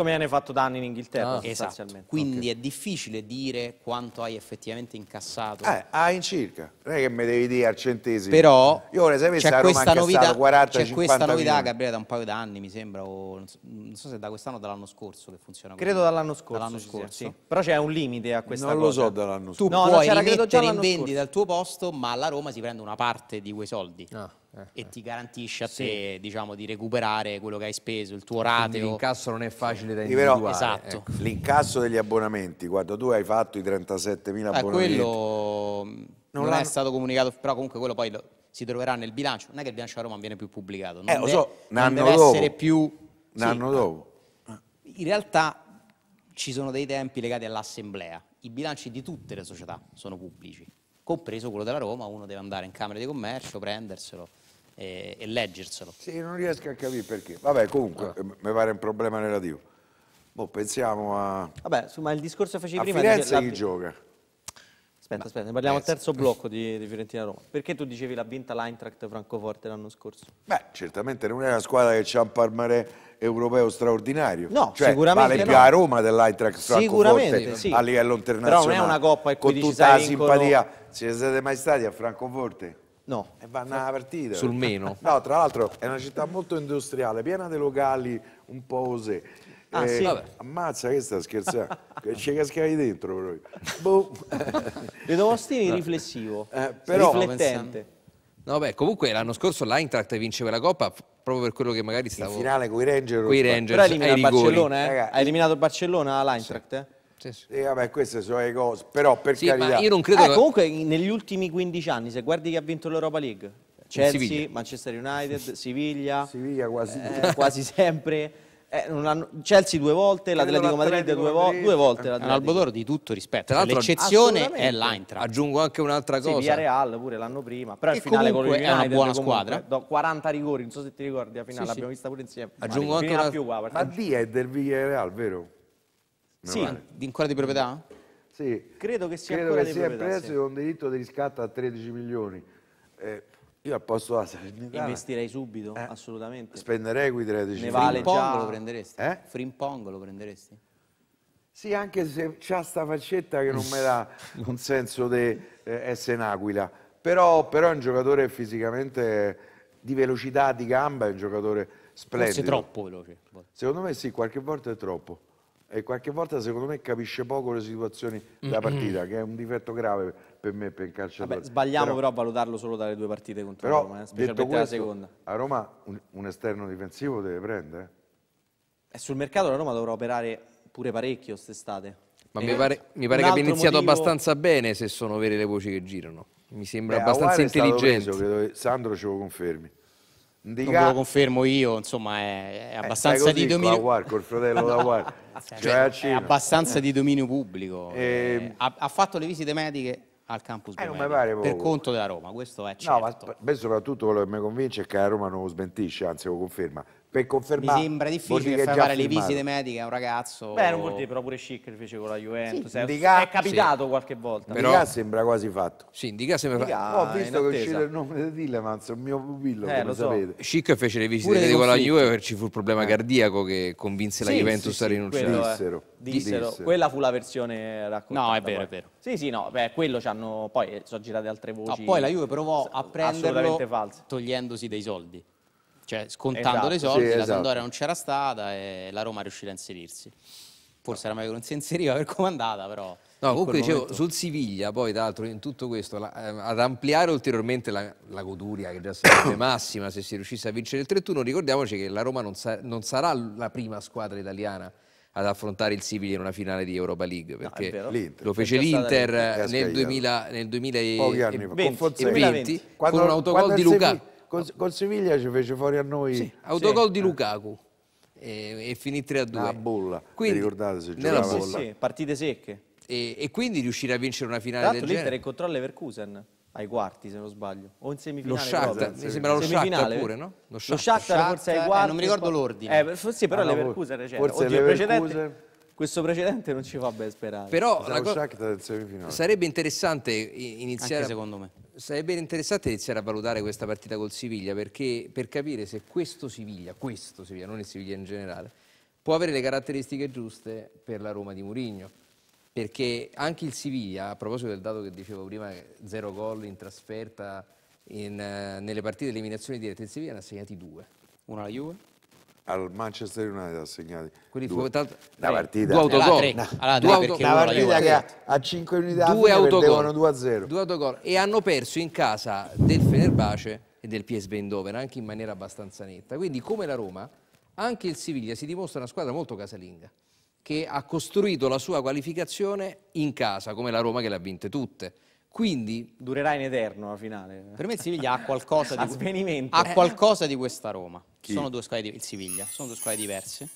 Speaker 1: come hanno fatto danni in Inghilterra, ah, esatto. Quindi okay. è difficile dire quanto hai effettivamente incassato. Eh,
Speaker 4: ah, in circa. Non è che mi devi dire al centesimo. Però Io vorrei sapere se a Roma novità, 40 C'è questa novità,
Speaker 1: Gabriele, da un paio d'anni, mi sembra, o, non, so, non, so, se da quest'anno o dall'anno scorso che funziona così. Credo dall'anno scorso. Dall'anno scorso. Sì. Però c'è un limite a questa non cosa. Non lo so dall'anno scorso. Tu no, puoi rimettere in vendita il tuo posto, ma alla Roma si prende una parte di quei soldi. Ah. Eh, e eh. ti garantisce a sì. te diciamo, di recuperare quello che hai speso, il tuo rateo. Quindi l'incasso non è facile da individuare. Esatto. Ecco.
Speaker 4: L'incasso degli abbonamenti, quando tu hai fatto i 37.000 ah, eh, abbonamenti... quello
Speaker 1: non, non è stato comunicato, però comunque quello poi lo, si troverà nel bilancio. Non è che il bilancio a Roma viene più pubblicato, non, eh, lo so, non deve dopo. essere
Speaker 4: più... Un anno sì, dopo.
Speaker 1: Ah. In realtà ci sono dei tempi legati all'assemblea. I bilanci di tutte le società sono pubblici, compreso quello della Roma, uno deve andare in Camera di Commercio, prenderselo e, e leggerselo.
Speaker 4: Sì, non riesco a capire perché. Vabbè, comunque, ah. Eh, mi pare un problema relativo. Boh, pensiamo a...
Speaker 2: Vabbè, insomma, il discorso che facevi a prima... Firenze dice, chi gioca? Aspetta, aspetta, ne parliamo eh, al terzo blocco di, di Fiorentina-Roma. Perché tu dicevi l'ha vinta l'Eintracht Francoforte l'anno scorso?
Speaker 4: Beh, certamente non è una squadra che ha un palmarè europeo straordinario. No, cioè, sicuramente vale più no. a Roma dell'Eintracht Francoforte sì. a livello internazionale. Però non è una coppa e Con tutta la simpatia. simpatia. Siete mai stati a Francoforte? No. E vanno a partita. Sul meno. No, tra l'altro è una città molto industriale, piena di locali un po' osè. Ah, eh, sì. Vabbè. Ammazza che sta scherzando, ci cascavi dentro proprio. Boh. Vedo Ostini no. riflessivo, eh, però, riflettente.
Speaker 3: No, beh, comunque l'anno scorso l'Eintracht vinceva la Coppa proprio per
Speaker 2: quello che magari
Speaker 5: stavo... In finale
Speaker 4: con i Ranger. Con i Ranger, Però ha eh? eliminato, Barcellona, eh? Ragazzi.
Speaker 2: ha eliminato il Barcellona l'Eintracht,
Speaker 4: sì. eh? Sì, sì. E eh, vabbè, queste sono le cose, però per sì, carità. io non credo eh, che... Comunque
Speaker 2: negli ultimi 15 anni, se guardi chi ha vinto l'Europa League, Chelsea, Manchester United, Siviglia, Siviglia quasi, eh, quasi sempre. Eh, hanno... Chelsea due volte, l'Atletico Madrid due, vo due, volte. È eh, un albodoro
Speaker 1: di tutto rispetto. L'eccezione è l'Eintracht. Aggiungo anche un'altra cosa. Sì, via
Speaker 2: Real pure l'anno prima. Però il finale con è una buona squadra. Do 40 rigori, non so se ti ricordi, la finale sì, l'abbiamo vista pure insieme. Aggiungo ma anche una... più qua, Ma
Speaker 4: D è del Villarreal, vero? Sì, vale. di, ancora di proprietà? Sì. Credo che sia Credo ancora che di sia preso sì. un diritto di riscatto a 13 milioni. Eh, io al posto della Salernitana... Investirei subito, eh? assolutamente. Spenderei quei 13 milioni. Ne vale Frimpong lo
Speaker 1: prenderesti? Eh? Frimpong lo prenderesti?
Speaker 4: Sì, anche se c'ha sta faccetta che non mi dà un senso di eh, essere in aquila. Però, però è un giocatore fisicamente di velocità di gamba, è un giocatore splendido. Forse troppo veloce. Secondo me sì, qualche volta è troppo e qualche volta secondo me capisce poco le situazioni della partita, mm -hmm. che è un difetto grave per me per il calciatore. Vabbè, sbagliamo però, però, a valutarlo solo dalle due partite contro però, Roma, eh, specialmente questo, la seconda. A Roma un, un, esterno
Speaker 2: difensivo deve prendere. E sul mercato la Roma dovrà operare pure parecchio quest'estate. Ma eh, mi pare, mi pare che abbia iniziato motivo... abbastanza
Speaker 3: bene, se sono vere le voci che girano. Mi
Speaker 4: sembra Beh, abbastanza intelligente. Preso, credo, Sandro ce lo confermi. Di non lo
Speaker 1: confermo io, insomma è, è eh, abbastanza eh, così, di dominio... War, Il fratello da War. cioè, cioè, è abbastanza di dominio
Speaker 4: pubblico. E... Ehm, eh,
Speaker 1: ha, ha, fatto le visite mediche al campus eh, pare, per conto della Roma, questo è
Speaker 4: certo. No, ma certo. beh, soprattutto quello che mi convince è che la Roma non lo smentisce, anzi lo conferma per confermare. Mi sembra difficile fare fare le visite
Speaker 1: mediche a un ragazzo. Beh, non vuol dire, però pure Schick
Speaker 2: le fece con la Juventus. Sì, è, Indica... è capitato sì. qualche volta. Però... Indica
Speaker 4: sembra quasi fatto. Sì, Indica sembra fatto. Ho visto che uscite il nome di Tillemans, il mio pupillo, eh, lo so. sapete. Schick fece le visite mediche con la Juve perché
Speaker 3: ci fu il problema eh. cardiaco che convinse la sì, Juventus a rinunciare. Quello, dissero. dissero. Quella
Speaker 2: fu la versione raccontata. No, è vero, poi. è vero. Sì, sì, no, beh, quello ci hanno... Poi eh, sono girate altre voci. No, poi la Juve provò a prenderlo
Speaker 1: togliendosi dei soldi cioè scontando esatto, dei soldi, sì, la Sandoria esatto. non c'era stata e la Roma è riuscita a inserirsi. Forse era meglio che non si inseriva per comandata, però... No, comunque dicevo, momento... sul
Speaker 3: Siviglia, poi tra l'altro in tutto questo, la, ehm, ad ampliare ulteriormente la, la goduria, che già sarebbe massima se si riuscisse a vincere il 3-1, ricordiamoci che la Roma non, sa non sarà la prima squadra italiana ad affrontare il Siviglia in una finale di Europa League perché no, lo fece l'Inter nel, 2000, nel 2020 con un autogol di Luca
Speaker 4: con, con Siviglia ci fece fuori a noi. Sì, autogol
Speaker 3: sì. di eh. Lukaku. E, e finì 3 a 2. Una bolla, quindi, ricordate se giocava bolla. Sì,
Speaker 2: sì, partite secche. E, e, quindi riuscire a vincere una finale Tra del genere. l'Inter incontrò l'Everkusen ai quarti se non sbaglio o in semifinale lo Shakhtar mi sembra lo Shakhtar pure no? lo Shakhtar, forse ai quarti eh, non mi ricordo l'ordine eh, sì però ah, l'Everkusen c'era cioè, forse Oddio, precedente questo precedente non ci fa ben sperare.
Speaker 3: Però la cosa sarebbe interessante iniziare Anche secondo me sarebbe interessante iniziare a valutare questa partita col Siviglia perché per capire se questo Siviglia, questo Siviglia, non il Siviglia in generale, può avere le caratteristiche giuste per la Roma di Mourinho. Perché anche il Siviglia, a proposito del dato che dicevo prima, zero gol in trasferta in, eh, nelle partite di eliminazione diretta, il Siviglia ne ha segnati due. Una alla
Speaker 4: Juve? al Manchester United ha segnato Quindi due, fu tanto, una partita due autogol una, allora, due auto una partita che a, 5 unità due autogol 2 a 0 due autogol
Speaker 3: e hanno perso in casa del Fenerbahce e del PSV Eindhoven anche in maniera abbastanza netta quindi come la Roma anche il Siviglia si dimostra una squadra molto casalinga che ha costruito la sua qualificazione in casa come la Roma che le ha vinte tutte quindi durerà in
Speaker 1: eterno la finale. Per me il Siviglia ha qualcosa di ha eh. qualcosa di questa Roma. Chi? Sono due squadre il Siviglia, sono due squadre diverse,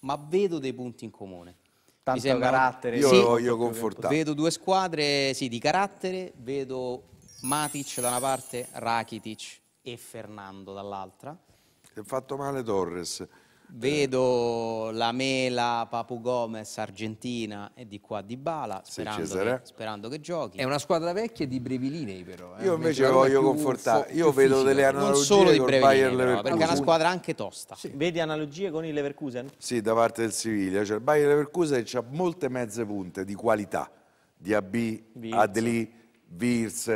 Speaker 1: ma vedo dei punti in comune. Tanto sembra... carattere. Io sì, voglio confortare. Vedo due squadre sì, di carattere, vedo Matic da una parte, Rakitic e Fernando dall'altra. Si è fatto male Torres. Vedo la Mela, Papu Gomez, Argentina e di qua di Bala, sperando, sì, che, sperando che, giochi. È
Speaker 3: una squadra vecchia di brevilinei però.
Speaker 1: Eh?
Speaker 5: Io invece voglio confortare, io vedo fisica. delle analogie non solo di Bayer Leverkusen. Perché è una squadra
Speaker 1: anche tosta.
Speaker 2: Sì. Vedi analogie con il Leverkusen?
Speaker 4: Sì, da parte del Siviglia. Cioè, il Bayer Leverkusen ha molte mezze punte di qualità, di AB, Virz. Adli, Virz,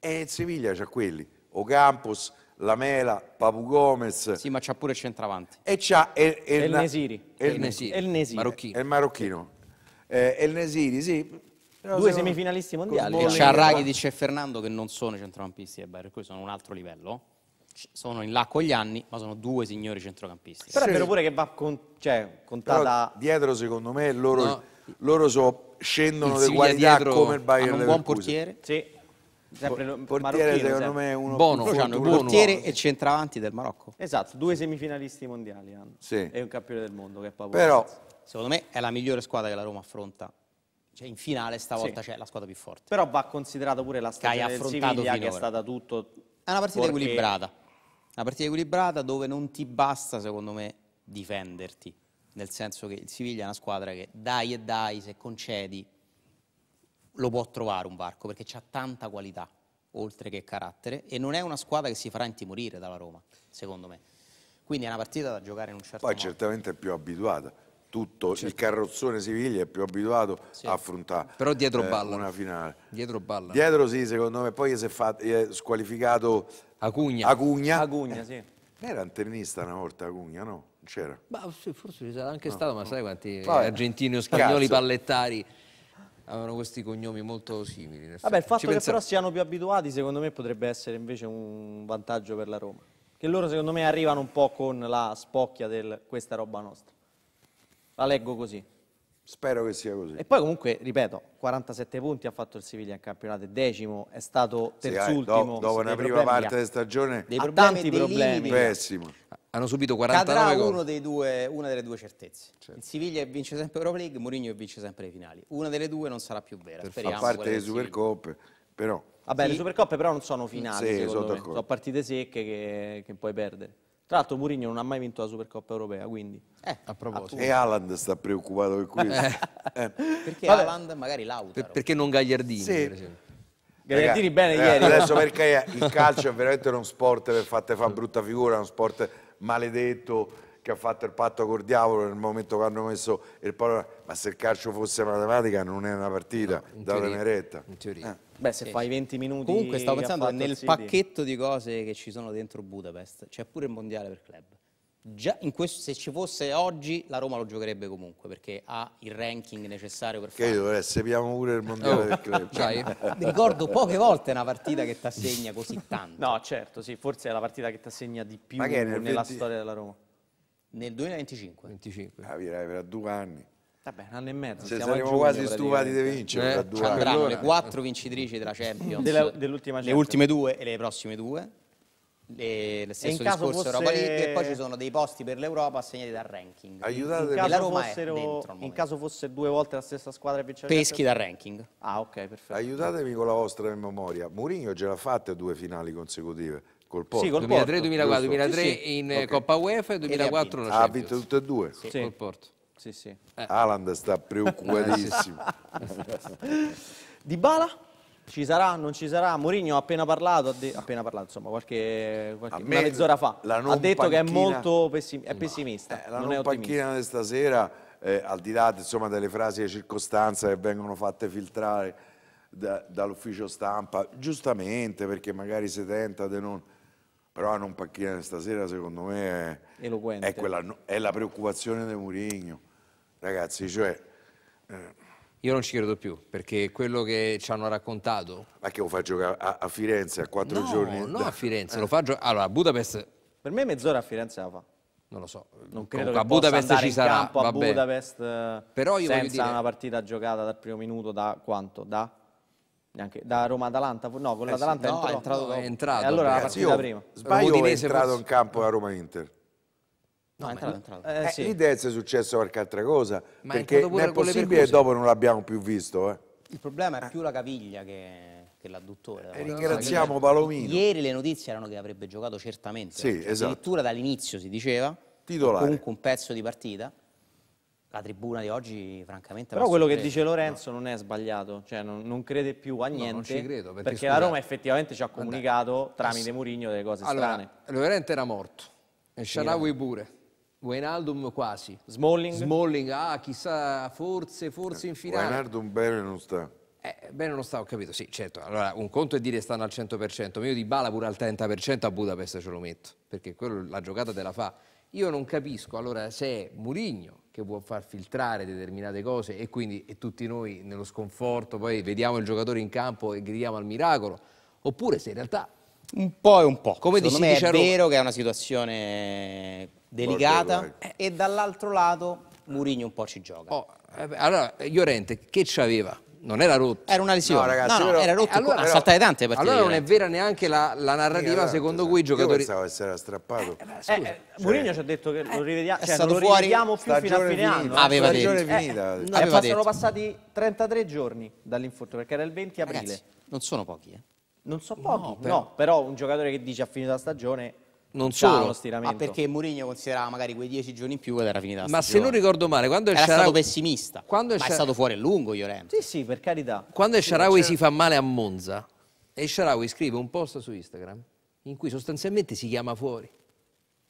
Speaker 4: e il Siviglia c'ha quelli, Ocampos, la mela, Papu Gomez. Sì, ma c'ha pure il centravanti. E c'ha El, El, El Nesiri. El, El Nesiri. El Nesiri. Marocchino. El Marocchino. Eh, El Nesiri, sì.
Speaker 2: Però Due semifinalisti mondiali. E c'ha Raghi,
Speaker 4: dice Fernando, che non
Speaker 1: sono centrocampisti, è vero, qui sono un altro livello sono in là con gli anni, ma sono due signori
Speaker 4: centrocampisti. Però è vero
Speaker 2: pure che va con, cioè, contata... Però
Speaker 4: dietro, secondo me, loro, no. loro so, scendono di qualità dietro, come il Bayern Hanno un buon portiere.
Speaker 2: Sì. Sempre portiere secondo sempre. me è uno Bono,
Speaker 1: più hanno buono, portiere e centravanti del Marocco.
Speaker 2: Esatto, due semifinalisti mondiali hanno. Sì. E un campione del mondo che è paura. Però
Speaker 1: secondo me è la migliore squadra che la Roma affronta.
Speaker 2: Cioè, in finale stavolta sì. c'è la squadra più forte. Però va considerata pure la stagione del Siviglia che è stata
Speaker 1: tutto È una partita perché... equilibrata. Una partita equilibrata dove non ti basta, secondo me, difenderti. Nel senso che il Siviglia è una squadra che dai e dai, se concedi lo può trovare un varco perché ha tanta qualità oltre che carattere e non è una squadra che si farà intimorire dalla Roma, secondo me. Quindi è una
Speaker 4: partita da giocare in un certo Poi modo. Poi certamente è più abituata. Tutto certo. il carrozzone Siviglia è più abituato sì. a affrontare Però dietro eh, una finale. Dietro balla. Dietro sì, secondo me. Poi si è, fatto, è squalificato Acugna. Acugna. Acugna, sì. Eh, era un tennista una volta Acugna, no? C'era.
Speaker 2: Sì, forse ci sarà
Speaker 3: anche no. stato, ma sai quanti Vabbè. argentini o eh, spagnoli Cazzo. pallettari avevano questi cognomi molto simili. Vabbè, il fatto Ci che pensavo... però
Speaker 2: siano più abituati secondo me potrebbe essere invece un vantaggio per la Roma. Che loro secondo me arrivano un po' con la spocchia del questa roba nostra. La leggo così.
Speaker 4: Spero che sia
Speaker 2: così. E poi comunque, ripeto, 47 punti ha fatto il Siviglia in campionato, decimo, è stato eh,
Speaker 3: terzultimo. Sì, do, dopo una prima parte di stagione, dei problemi, tanti problemi. Pessimo hanno subito
Speaker 4: 49 Cadrà gol.
Speaker 1: Cadrà due, una delle due certezze. Certo. Il Siviglia vince sempre Europa League, Mourinho vince sempre le finali. Una delle due non sarà più vera,
Speaker 2: per speriamo. A parte le
Speaker 4: Supercoppe, però... Vabbè, sì. le
Speaker 1: Supercoppe
Speaker 2: però non sono finali, sì, sono, sono, partite secche che, che puoi perdere. Tra l'altro Mourinho non ha mai vinto la Supercoppa europea, quindi... Eh, a proposito. E Alan
Speaker 4: sta preoccupato per questo. Eh. eh.
Speaker 2: Perché Alan magari l'auto. Per, perché non Gagliardini, sì. per esempio? Gagliardini bene eh, ieri.
Speaker 4: Adesso perché il calcio è veramente uno sport per fate fa brutta figura, è uno sport maledetto che ha fatto il patto col diavolo nel momento che hanno messo il pallone. Ma se il calcio fosse matematica non è una partita no, da un'eretta. In teoria. Eh.
Speaker 2: Beh, se eh sì. fai 20 minuti. Comunque, stavo pensando nel pacchetto
Speaker 1: di cose che ci sono dentro Budapest, c'è pure il mondiale per club. Già questo, se ci fosse oggi la Roma lo giocherebbe comunque perché ha il ranking necessario per
Speaker 2: farlo.
Speaker 4: Credo, eh, sappiamo pure il mondiale oh. del club. Cioè, ricordo
Speaker 2: poche
Speaker 1: volte una partita che
Speaker 2: ti assegna così tanto. No, certo, sì, forse è la partita che ti assegna di più nella 20... storia della Roma.
Speaker 1: Nel 2025. 25. Ah, direi per due anni. Vabbè, un anno e mezzo. Cioè, saremo giugno, quasi stufati di vincere. Eh? Ci andranno le quattro vincitrici della Champions. Della, le ultime due e le prossime due le, lo stesso discorso fosse... Europa League e poi ci sono dei posti per l'Europa assegnati dal ranking.
Speaker 4: Aiutate in la Roma fossero,
Speaker 1: in caso fosse due volte la
Speaker 2: stessa squadra che Peschi dal ranking.
Speaker 4: Ah, ok, perfetto. Aiutatemi con la vostra memoria. Mourinho ce l'ha fatta due finali consecutive col Porto. Sì, col 2003, 2004, 2003 sì, sì. in okay. Coppa UEFA e 2004 ha vinto. tutte e due. Sì. Col
Speaker 2: Porto. Sì, sì.
Speaker 4: Eh. Alan sta preoccupatissimo.
Speaker 2: di Bala? Ci sarà, non ci sarà? Mourinho ha appena parlato, appena parlato insomma, qualche, qualche me mezz'ora fa, ha detto panchina, che è molto pessim è pessimista. Eh, la non, non è panchina
Speaker 4: di stasera, eh, al di là insomma, delle frasi e circostanze che vengono fatte filtrare da, dall'ufficio stampa, giustamente perché magari si tenta di non... Però la non panchina di stasera secondo me è, È, quella, è la preoccupazione di Mourinho. Ragazzi, cioè... Eh,
Speaker 3: io non ci credo più, perché quello che ci hanno raccontato...
Speaker 4: Ma che lo fa giocare a, a Firenze a quattro no, giorni? No, non a Firenze, eh. lo fa giocare... Allora, a Budapest...
Speaker 2: Per me mezz'ora a Firenze la fa. Non lo so. Non credo che a Budapest ci sarà, campo, a Budapest eh, Però io senza dire... una partita giocata dal primo minuto da quanto? Da? Neanche, da Roma-Atalanta? No, con eh l'Atalanta sì, no, è, entrato, no, è entrato. E allora la partita prima.
Speaker 4: Sbaglio è entrato forse... in campo da Roma-Inter. No, è entrato, è entrato. Eh, eh, sì. L'idea è successo qualche altra cosa, Ma perché non è possibile che dopo non l'abbiamo più visto. Eh.
Speaker 1: Il problema è più la caviglia che, che l'adduttore. E eh, ringraziamo cioè, Palomino. Ieri le notizie erano che avrebbe giocato certamente, sì, cioè, esatto. addirittura
Speaker 4: dall'inizio si diceva,
Speaker 1: Titolare. comunque un pezzo di partita. La tribuna di oggi, francamente... Però quello che dice
Speaker 2: Lorenzo no. non è sbagliato, cioè non, non, crede più a niente, no, non ci credo, perché, perché scusate, la Roma effettivamente ci ha comunicato andate. tramite Mourinho delle cose allora, strane. Allora, Llorente era morto,
Speaker 3: e Sharawi pure Wijnaldum quasi. Smalling? Smalling, ah, chissà, forse, forse in
Speaker 4: finale. Wijnaldum bene non sta.
Speaker 3: Eh, bene non sta, ho capito, sì, certo. Allora, un conto è dire stanno al 100%, ma io di Bala pure al 30% a Budapest ce lo metto, perché quello, la giocata te la fa. Io non capisco, allora, se è Murigno che può far filtrare determinate cose e quindi e tutti noi nello sconforto poi vediamo il giocatore in campo e gridiamo al miracolo, oppure
Speaker 1: se in realtà... Un po' e un po'. Come Secondo dici, me è vero che è una situazione delicata e dall'altro lato Murigno un po' ci gioca. Oh, eh, allora, Llorente,
Speaker 3: che c'aveva? non era rotto. Era una lesione. No, ragazzi, no, no, però, era rotto. Eh, allora, saltate tante partite. Allora non è vera
Speaker 2: neanche la, la narrativa esatto, secondo
Speaker 4: cui i giocatori. Io pensavo essere strappato. Eh, eh,
Speaker 2: eh cioè, ci ha detto che lo rivediamo, cioè, non lo rivediamo più fino a fine anno. Aveva stagione detto. finita. Eh, Aveva detto. sono passati 33 giorni dall'infortunio, perché era il 20 aprile. Ragazzi,
Speaker 1: non sono pochi, eh.
Speaker 2: Non so pochi, no, però... no,
Speaker 1: però un giocatore che dice ha finita la stagione non solo, ma perché Mourinho considerava magari quei dieci giorni in più ed era finita la Ma stagione. se non ricordo male, quando era Sharawi... stato pessimista, quando ma è, è stato fuori a lungo Llorente.
Speaker 2: Sì, sì, per carità. Quando sì, Sharawi si fa
Speaker 1: male a Monza e Sharawi scrive
Speaker 3: un post su Instagram in cui sostanzialmente si chiama fuori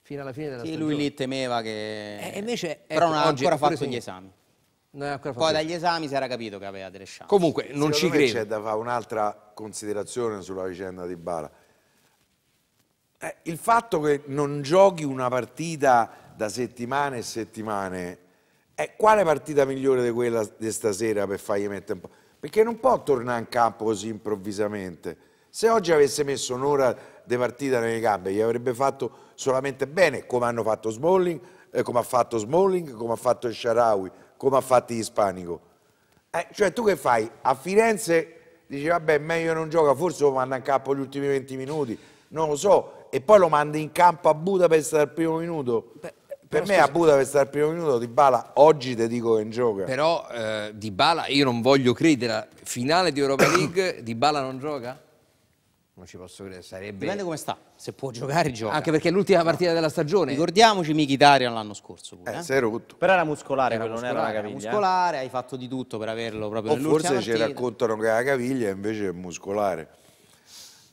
Speaker 3: fino alla fine della sì, stagione. lui lì
Speaker 4: temeva che e invece ecco, però non ha ancora fatto sono... gli esami.
Speaker 1: Non ancora fatto Poi dagli esami si
Speaker 4: era capito che aveva delle chance. Comunque non Secondo ci credo. C'è da fare un'altra considerazione sulla vicenda di Bala. Eh, il fatto che non giochi una partita da settimane e settimane, eh, quale partita migliore di quella di stasera per fargli mettere un po'? Perché non può tornare in campo così improvvisamente. Se oggi avesse messo un'ora di partita nelle gambe, gli avrebbe fatto solamente bene, come hanno fatto Smalling, eh, come ha fatto Smalling, come ha fatto il Sharawi, come ha fatto Ispanico. Eh, cioè tu che fai? A Firenze dici vabbè meglio non gioca, forse lo manda in campo gli ultimi 20 minuti, non lo so e poi lo mandi in campo a Budapest dal primo minuto. Beh, per me a Budapest al primo minuto Di Bala oggi ti dico che in gioca.
Speaker 3: Però eh, Di Bala, io non voglio credere, finale di Europa League Di Bala non gioca? Non ci
Speaker 1: posso credere, sarebbe... Dipende come
Speaker 3: sta, se può giocare gioca. Anche perché è l'ultima partita della
Speaker 1: stagione. Ricordiamoci Mkhitaryan l'anno scorso pure. Eh, eh? sei rotto. Però era muscolare, era muscolare, non era la caviglia. Era eh. muscolare, hai fatto di tutto per averlo
Speaker 4: proprio O forse ci raccontano che è la caviglia invece è muscolare.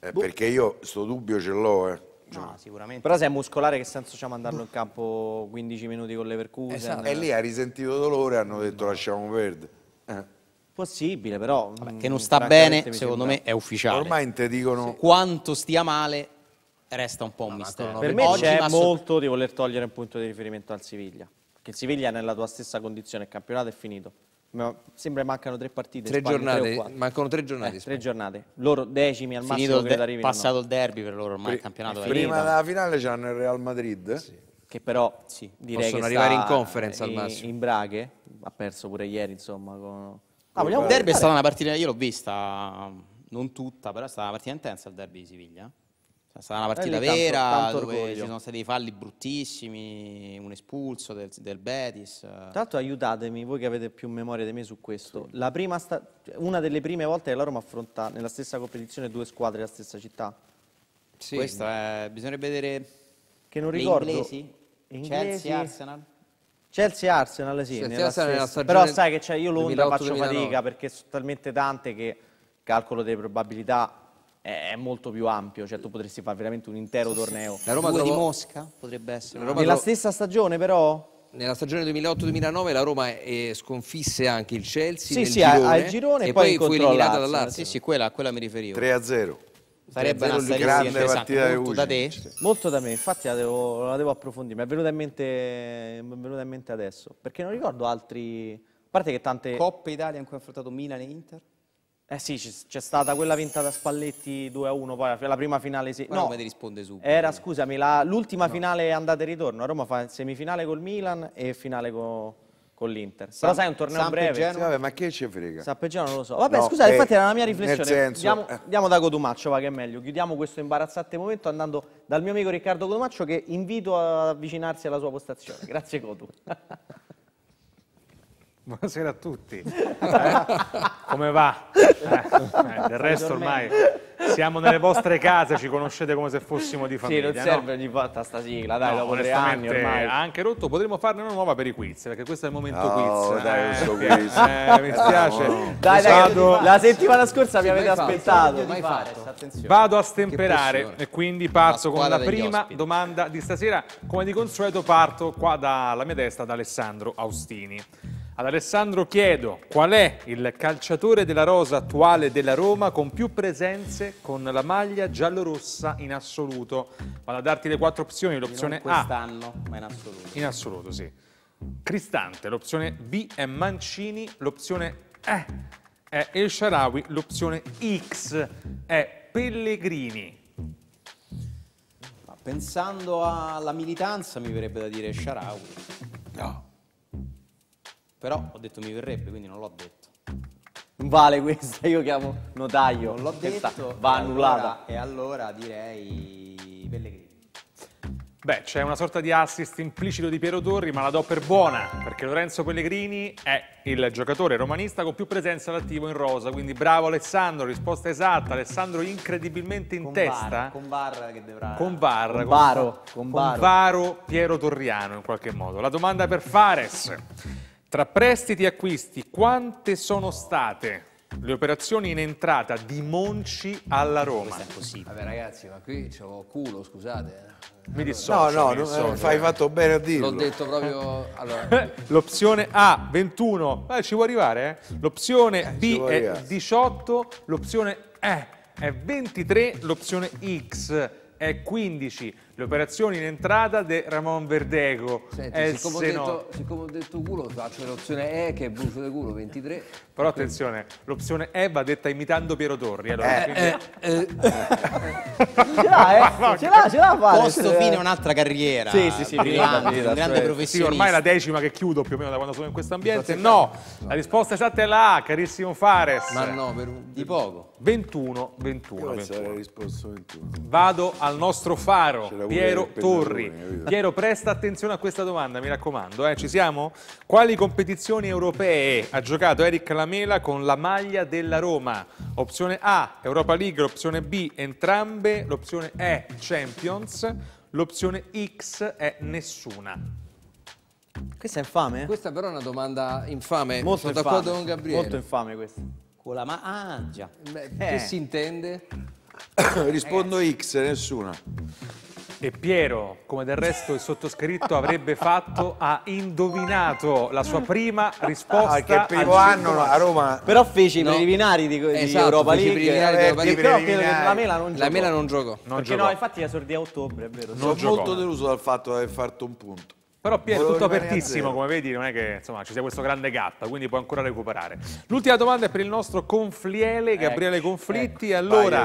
Speaker 4: Eh, boh. Perché io sto dubbio ce l'ho, eh. No,
Speaker 1: sicuramente. Però se è
Speaker 2: muscolare che senso c'è mandarlo in campo 15 minuti con l'Everkusen? Esatto. E lì
Speaker 4: ha risentito dolore hanno detto lasciamo perdere. Eh. Possibile però. Vabbè, mm, che non sta bene secondo me è ufficiale. Ormai te dicono... Sì.
Speaker 1: Quanto stia male resta un po' un mistero. per me c'è ma... molto
Speaker 2: di voler togliere un punto di riferimento al Siviglia. Perché il Siviglia è nella tua stessa condizione, il campionato è finito. Ma sembra mancano tre partite. Tre giornate, tre mancano tre giornate. Eh, tre giornate. Loro decimi al massimo. Credo de passato il derby per loro ormai Pri il campionato. Eh, prima della
Speaker 4: finale c'hanno il Real Madrid. Sì. Che però sì, direi Possono che arrivare in conference al eh, massimo.
Speaker 1: In Braghe, ha perso pure ieri insomma. Con... Ah, vogliamo il derby è stata una partita, io l'ho vista, non tutta, però è stata una partita intensa il derby di Siviglia sarà una partita vera tanto dove orgoglio. ci sono stati dei falli bruttissimi,
Speaker 2: un espulso del, del Betis. Tra l'altro aiutatemi, voi che avete più memoria di me su questo. Sì. Cioè, una delle prime volte che la Roma affronta nella stessa competizione due squadre della stessa città.
Speaker 1: Sì. Questa è, eh, bisogna vedere... Che non ricordo. Inglesi, inglesi. Chelsea, Arsenal.
Speaker 2: Chelsea Arsenal sì, Chelsea, Arsenal nella però sai che io Londra faccio fatica perché sono talmente tante che calcolo delle probabilità è molto più ampio, cioè tu potresti fare veramente un intero torneo. La Roma Due trovò... di
Speaker 1: Mosca potrebbe essere. Nella trovò... stessa stagione però?
Speaker 3: Nella stagione 2008-2009 la Roma eh, sconfisse anche il Chelsea
Speaker 1: sì, sì, girone, al girone e poi, poi fu eliminata dal Lazio. Sì, sì, quella, quella mi riferivo. 3-0. Sarebbe una grande partita esatto, molto da te?
Speaker 2: Molto da me, infatti la devo, la devo approfondire, mi è venuta, in mente, venuta in mente adesso, perché non ricordo altri... A parte che tante... Coppa Italia in cui ha affrontato Milan e Inter? Eh sì, c'è stata quella vinta da Spalletti 2-1, poi la prima finale... Se... No, come ti
Speaker 1: risponde subito.
Speaker 2: Era, scusami, l'ultima no. finale andata e ritorno. A Roma fa semifinale col Milan e finale con con l'Inter. Però sai, è un torneo San breve. Peggiano, vabbè,
Speaker 4: ma che ci frega? Sappeggiano non lo so. Vabbè, no, scusate, eh, infatti era la mia riflessione. Senso, diamo, eh.
Speaker 2: diamo, da Cotumaccio, va che è meglio. Chiudiamo questo imbarazzante momento andando dal mio amico Riccardo Cotumaccio che invito ad avvicinarsi alla sua postazione. Grazie Cotu.
Speaker 5: Buonasera a tutti. Eh? Come va? Eh, eh del resto ormai siamo nelle vostre case, ci conoscete come se fossimo di famiglia. Sì, non serve no? ogni volta sta sigla, dai, no, dopo tre anni ormai. anche rotto, potremmo farne una nuova per i quiz, perché questo è il momento oh, quiz. dai, eh, so eh, quiz. Eh, mi spiace. Oh. Dai, dai, la settimana scorsa mi avete aspettato. Mai fatto. Vado a stemperare e quindi parto con la prima ospiti. domanda di stasera. Come di consueto parto qua dalla mia destra, da Alessandro Austini. Ad Alessandro chiedo qual è il calciatore della rosa attuale della Roma con più presenze con la maglia giallorossa in assoluto. Vado a darti le quattro opzioni, l'opzione A. quest'anno, ma in assoluto. In assoluto, sì. Cristante, l'opzione B è Mancini, l'opzione E è El Sharawi, l'opzione X è Pellegrini. pensando alla militanza mi verrebbe da dire
Speaker 1: Sharawi. No. Però ho detto mi verrebbe, quindi non l'ho detto.
Speaker 5: Non vale questa, io chiamo notaio. Non l'ho detto. va annullata. e
Speaker 1: allora, e allora direi Pellegrini.
Speaker 5: Beh, c'è una sorta di assist implicito di Piero Torri, ma la do per buona, perché Lorenzo Pellegrini è il giocatore romanista con più presenza all'attivo in rosa, quindi bravo Alessandro, risposta esatta, Alessandro incredibilmente in con testa. Bar, con
Speaker 1: Barra che dovrà...
Speaker 2: Con
Speaker 5: Barra. con Varo.
Speaker 1: Con,
Speaker 2: con
Speaker 5: Varo Piero Torriano in qualche modo. La domanda per Fares. Tra prestiti e acquisti, quante sono state le operazioni in entrata di Monci alla Roma? Questo è impossibile.
Speaker 3: Vabbè ragazzi, ma qui c'ho culo, scusate. Eh. Mi dissocio. No, no, mi eh, dissocio. fai fatto bene a dirlo. L'ho detto proprio... Allora.
Speaker 5: L'opzione A, 21. Ah, ci vuoi arrivare, eh? L'opzione eh, B è 18, l'opzione E è 23, l'opzione X è 15 le operazioni in entrata di Ramon Verdego. Senti, siccome, no. ho detto,
Speaker 3: siccome, ho detto, culo, faccio l'opzione E che è bucio di culo 23.
Speaker 5: Però attenzione, l'opzione E va detta imitando Piero Torri. Allora, eh, quindi... eh, eh. ce
Speaker 2: l'ha, eh? ce l'ha, ce l'ha fare. Posto fine
Speaker 5: un'altra carriera. Sì, sì, sì, brillante, brillante, grande professionista. Sì, ormai è la decima che chiudo più o meno da quando sono in questo ambiente. No, no, la risposta esatta è la A, carissimo Fares. Ma no, per un... di poco. 21, 21,
Speaker 4: 21.
Speaker 5: Vado al nostro faro, Piero Torri. Piero, presta attenzione a questa domanda, mi raccomando. Eh? Ci siamo? Quali competizioni europee ha giocato Eric Lamela con la maglia della Roma? Opzione A, Europa League, l'opzione B, entrambe, l'opzione E, Champions, l'opzione X è nessuna.
Speaker 3: Questa è infame? Questa però è una domanda infame. Molto Sono d'accordo con Gabriele. Molto
Speaker 2: infame questa coccola, ma ah già. Beh, eh. Che si intende?
Speaker 5: Rispondo X, nessuna. E Piero, come del resto il sottoscritto avrebbe fatto, ha indovinato la sua prima risposta. Ah, che primo anno a Roma. Però fece i
Speaker 2: preliminari di, esatto, di eh, Europa Europa League. Però credo la Mela non giocò. La Mela non
Speaker 4: giocò. Perché giocò. no, infatti la sordia a ottobre, è vero. Non Sono giocò. molto deluso dal fatto di aver fatto un punto.
Speaker 5: Però Pier è tutto apertissimo, come vedi, non è che insomma, ci sia questo grande gap, quindi può ancora recuperare. L'ultima domanda è per il nostro Confliele, ecco, Gabriele ecco, Conflitti. Ecco, allora,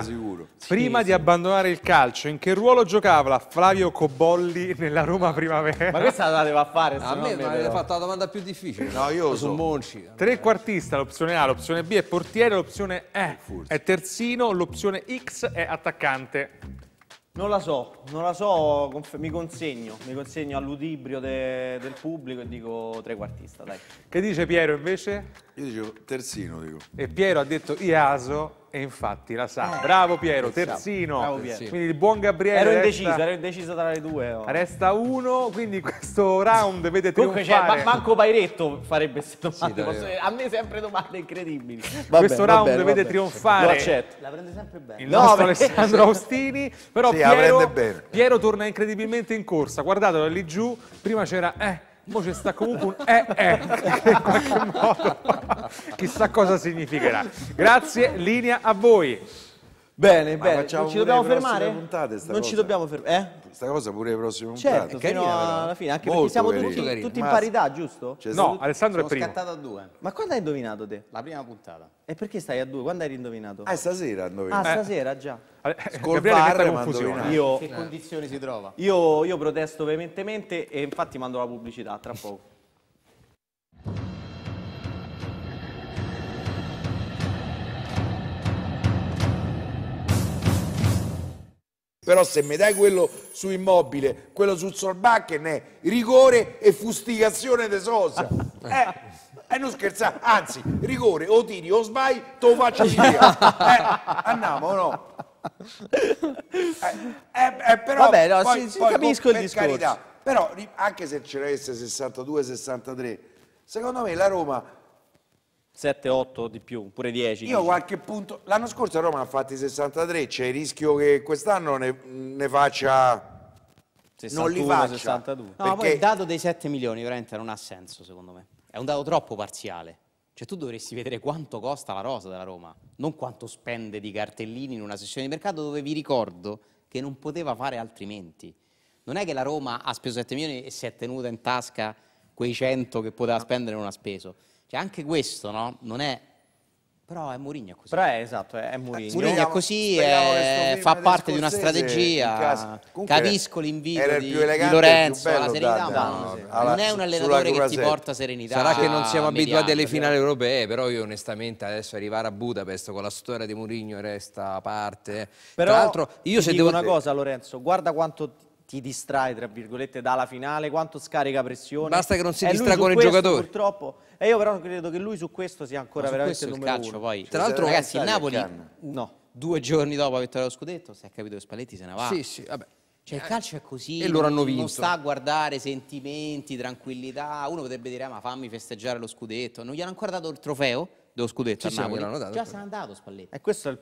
Speaker 5: prima sì, di sì. abbandonare il calcio, in che ruolo giocava Flavio Cobolli nella Roma Primavera? Ma questa la deve fare, A me mi avete fatto
Speaker 3: la domanda più difficile. No, io sono Monci.
Speaker 5: Trequartista, l'opzione A, l'opzione B è portiere, l'opzione E è terzino, l'opzione X è attaccante.
Speaker 2: Non la so, non la so, mi consegno, mi consegno all'udibrio
Speaker 5: de, del pubblico e dico trequartista, dai.
Speaker 4: Che dice Piero invece? Io dicevo terzino, dico.
Speaker 5: E Piero ha detto Iaso e infatti la sa. Eh. Bravo Piero, terzino. Bravo Piero. Quindi il buon Gabriele. Ero indeciso, ero indeciso tra le due. Oh. Resta uno, quindi questo round vedete Comunque cioè, ma manco
Speaker 2: Pairetto farebbe
Speaker 5: queste domande. Sì, Posso...
Speaker 2: A me sempre domande
Speaker 5: incredibili. Vabbè, questo round vabbè, vede vabbè. trionfare. Lo accetto. La prende sempre bene. Il nostro no, Alessandro Austini. Però sì, Piero, Piero torna incredibilmente in corsa. Guardatelo lì giù. Prima c'era... Eh, Mo c'è sta comunque un eh eh, in qualche modo chissà
Speaker 4: cosa significherà. Grazie, linea a voi. Bene, Ma bene. Non ci dobbiamo fermare? Puntate, non cosa. ci dobbiamo fermare. Eh? Sta cosa pure le prossime certo, puntate. Certo, fino alla fine, anche perché siamo carina. tutti, tutti in parità,
Speaker 2: giusto? Cioè, no, tutti... Alessandro è primo. Sono scattato a due. Ma quando hai indovinato te? La prima puntata. E perché stai a due? Quando hai rindovinato? Ah,
Speaker 4: stasera indovinato. Ah, stasera già. Scolpare
Speaker 2: confusione. Io, che condizioni si trova? Io, io protesto veementemente e infatti mando la pubblicità tra poco.
Speaker 4: Però se mi dai quello su immobile, quello sul Solbakken è rigore e fustigazione de Sosa. Eh, eh, non scherzare, anzi, rigore o tiri o sbagli, te lo faccio dire. Eh, andiamo, no? Eh, eh, eh, però, Vabbè, no, poi, si, poi, capisco poi, il discorso. Carità, però anche se ce l'avesse 62-63, secondo me la Roma
Speaker 2: 7, 8 di più, pure 10. Io dici. qualche
Speaker 4: punto... L'anno scorso Roma ha fatti 63, c'è il rischio che quest'anno ne, ne faccia... 61, non li faccia. 62. No, Perché... poi il
Speaker 1: dato dei 7 milioni veramente non ha senso, secondo me. È un dato troppo parziale. Cioè tu dovresti vedere quanto costa la rosa della Roma, non quanto spende di cartellini in una sessione di mercato dove vi ricordo che non poteva fare altrimenti. Non è che la Roma ha speso 7 milioni e si è tenuta in tasca quei 100 che poteva spendere e non ha speso. Cioè anche questo, no? Non è... Però è Mourinho così. Però è esatto, è Mourinho. Mourinho è così, è... fa parte di una strategia. Comunque, Capisco l'invito di, di, Lorenzo alla serenità, da, ma no, alla, non è un allenatore che ti porta
Speaker 3: serenità. Sarà che non siamo mediano, abituati alle finali europee, però io onestamente
Speaker 2: adesso arrivare a Budapest con la storia di Mourinho resta a parte. Però Tra l'altro io se devo... una cosa Lorenzo, guarda quanto ti distrae tra virgolette dalla finale, quanto scarica
Speaker 1: pressione. Basta che non si distrae con i giocatori.
Speaker 2: Purtroppo e io però credo che lui su questo sia ancora no, veramente il numero calcio, uno. Poi. Cioè, Tra l'altro, ragazzi, il Napoli,
Speaker 1: no. due giorni dopo aver vittoria lo scudetto, si è capito che Spalletti se ne va. Sì, sì, vabbè. Cioè il calcio è così, e loro hanno vinto. non sta a guardare sentimenti, tranquillità, uno potrebbe dire ah, ma fammi festeggiare lo scudetto, non gli hanno ancora dato il trofeo dello
Speaker 4: scudetto sì, a Napoli, sì, dato, già se n'è andato Spalletti.
Speaker 2: E questo è il,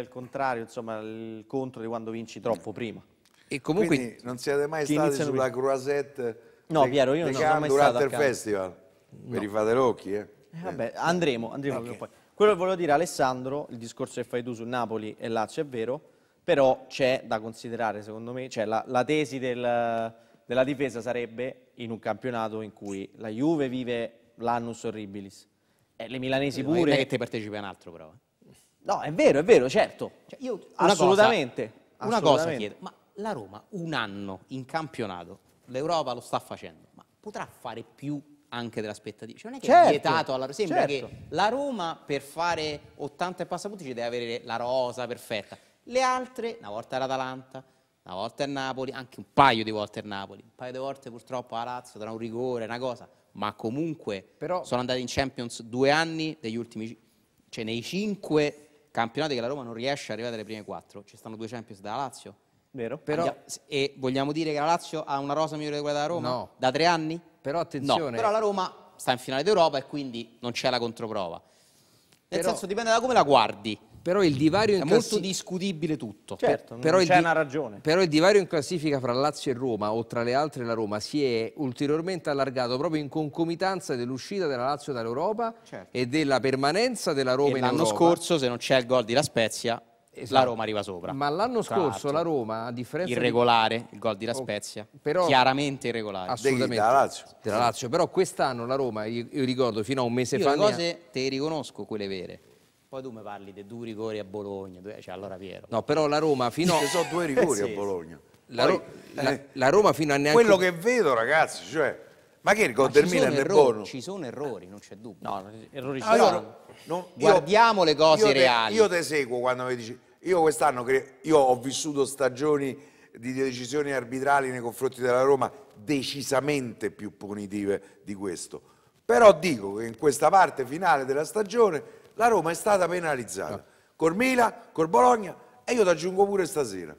Speaker 2: il, contrario, insomma, il contro di quando vinci troppo prima. E comunque Quindi non siete mai stati sulla
Speaker 4: croisette? No, Piero, io non sono mai stato durante il festival. Vi no. rifate l'occhi, eh. eh?
Speaker 2: eh? Vabbè, andremo, andremo okay. poi. Quello che volevo dire, Alessandro, il discorso che fai tu su Napoli e Lazio è vero, però c'è da considerare, secondo me, cioè la, la tesi del, della difesa sarebbe in un campionato in cui la Juve vive l'annus orribilis, e eh, le milanesi pure... Non è che
Speaker 1: te partecipi a un altro, però. Eh. No, è vero, è vero, certo. Cioè, io, una assolutamente. Cosa, una assolutamente. cosa chiedo, ma la Roma un anno in campionato, l'Europa lo sta facendo, ma potrà fare più anche dell'aspettativa. Cioè non è che certo, è vietato alla sembra certo. che la Roma per fare 80 e passa punti ci deve avere la rosa perfetta. Le altre, una volta era l'Atalanta, una volta è Napoli, anche un paio di volte è Napoli, un paio di volte purtroppo a Lazio tra un rigore, una cosa, ma comunque Però... sono andati in Champions due anni degli ultimi, cioè nei cinque campionati che la Roma non riesce ad arrivare alle prime quattro, ci stanno due Champions dalla Lazio. Vero, però... Andiamo, e vogliamo dire che la Lazio ha una rosa migliore di quella della Roma? No. Da tre anni? Però attenzione. No, però la Roma sta in finale d'Europa e quindi non c'è la controprova. Nel però, senso dipende da come la guardi. Però il divario è in molto discutibile tutto. Certo, per, c'è una ragione.
Speaker 3: Però il divario in classifica fra Lazio e Roma, o tra le altre la Roma, si è ulteriormente allargato proprio in concomitanza dell'uscita della Lazio dall'Europa certo. e della permanenza
Speaker 1: della Roma e in Europa. L'anno scorso, se non c'è il gol di La Spezia, esatto. la Roma arriva sopra. Ma l'anno scorso la Roma, a differenza Irregolare, di... il gol di La oh, Spezia, oh, però... chiaramente irregolare. Assolutamente. Della Lazio. Della Lazio.
Speaker 3: Però quest'anno la Roma, io, ricordo, fino a un mese io fa... le cose ha...
Speaker 1: te riconosco, quelle vere. Poi tu mi parli dei due rigori a Bologna, cioè allora Piero.
Speaker 3: No, però la Roma fino a... Ci sono due eh, rigori a Bologna. La, Poi, la, eh, la, Roma fino a neanche... Quello che
Speaker 1: vedo, ragazzi, cioè... Ma che Kirchhoff del Milan è errori, buono. Ci sono errori, non c'è dubbio. No,
Speaker 4: errori ci allora, sono. Non, Guardiamo io, le cose io reali. io ti seguo quando mi dici... Io quest'anno io ho vissuto stagioni di decisioni arbitrali nei confronti della Roma decisamente più punitive di questo. Però dico che in questa parte finale della stagione la Roma è stata penalizzata. No. Col Milan, col Bologna e io ti aggiungo pure stasera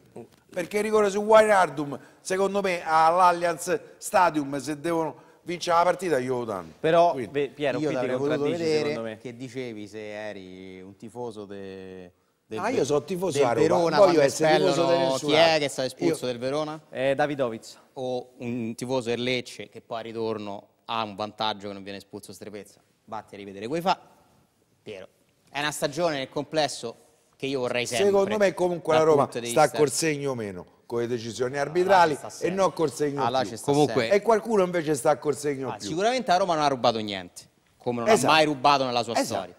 Speaker 4: perché il rigore su Wijnaldum secondo me all'Allianz Stadium se devono vince la partita io lo danno. Però quindi, Piero, io l'avrei potuto vedere
Speaker 1: che dicevi se eri un tifoso de, del Ah, io sono tifoso del Verona, voglio essere tifoso del Chi è che sta espulso io... del Verona? Eh, Davidovic. O un tifoso del Lecce che poi a ritorno ha un vantaggio che non viene espulso strepezza. Vatti a rivedere quei fa. Piero, è una stagione nel complesso che io vorrei sempre. Secondo me comunque la Roma sta col
Speaker 4: segno meno con le decisioni arbitrali ah, e non col segno ah, Comunque... E qualcuno invece sta col segno ah, Sicuramente a Roma non ha rubato niente, come non esatto. ha mai rubato nella sua esatto. storia.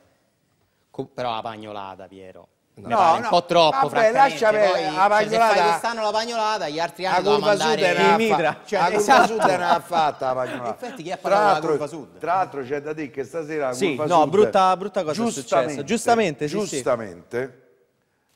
Speaker 1: Com però la pagnolata, Piero. No, no, un po' troppo, vabbè, lascia per Poi, la cioè, pagnolata. Cioè, quest'anno la pagnolata, gli altri anni la mandare
Speaker 4: in mitra. Cioè, la curva esatto. sud ne ha fatta la pagnolata. Infatti chi ha parlato della curva sud? Tra l'altro c'è da dire che stasera la sì, curva no, sud... brutta, brutta cosa giustamente, è successa. Giustamente, sì, Giustamente,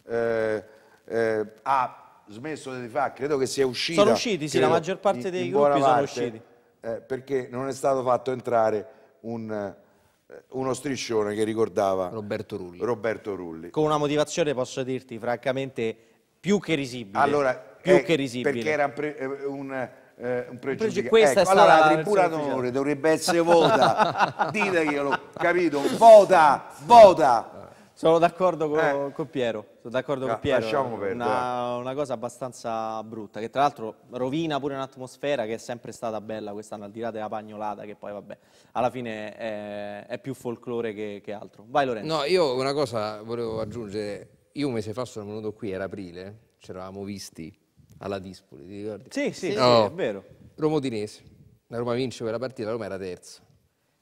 Speaker 4: sì. Eh, eh, ha smesso di fare, credo che sia uscita. Sono usciti, sì, credo, la maggior parte in, dei in gruppi sono parte, usciti. Eh, perché non è stato fatto entrare un, eh, uno striscione che ricordava Roberto Rulli. Roberto Rulli. Con una motivazione, posso dirti, francamente, più che risibile.
Speaker 2: Allora, più eh, che risibile. Perché era
Speaker 4: un, pre, eh, un, eh, un pregiudizio. Questa ecco, è allora la tribuna d'onore dovrebbe essere vota. Diteglielo, capito? Vota,
Speaker 2: vota. Sono d'accordo con, eh. con Piero. Sono d'accordo con ah, Piero, lasciamo perdere. Una, una cosa abbastanza brutta, che tra l'altro rovina pure un'atmosfera che è sempre stata bella quest'anno, al di là della pagnolata, che poi vabbè, alla fine è, è più folklore che, che, altro. Vai Lorenzo. No,
Speaker 3: io una cosa volevo aggiungere, io un mese fa sono venuto qui, era aprile, ci eravamo visti alla Dispoli, ti ricordi? Sì, sì, no, sì è oh, vero. Romodinese. Udinese, la Roma vince quella partita, la Roma era terza.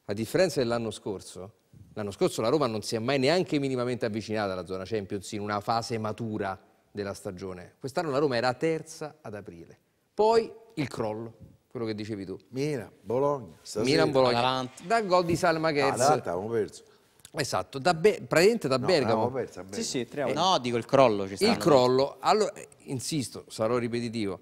Speaker 3: A differenza dell'anno scorso, L'anno scorso la Roma non si è mai neanche minimamente avvicinata alla zona Champions in una fase matura della stagione. Quest'anno la Roma era terza ad aprile. Poi il crollo, quello che dicevi tu. Milan, Bologna, stasera. Milan, Bologna. Atalanta. Dal gol di Salma Ghez. Atalanta, abbiamo perso. Esatto, da praticamente da no, Bergamo. Perso, Bergamo. Sì, sì, tre eh, no,
Speaker 1: dico il crollo. Ci il crollo, allora,
Speaker 3: insisto, sarò ripetitivo.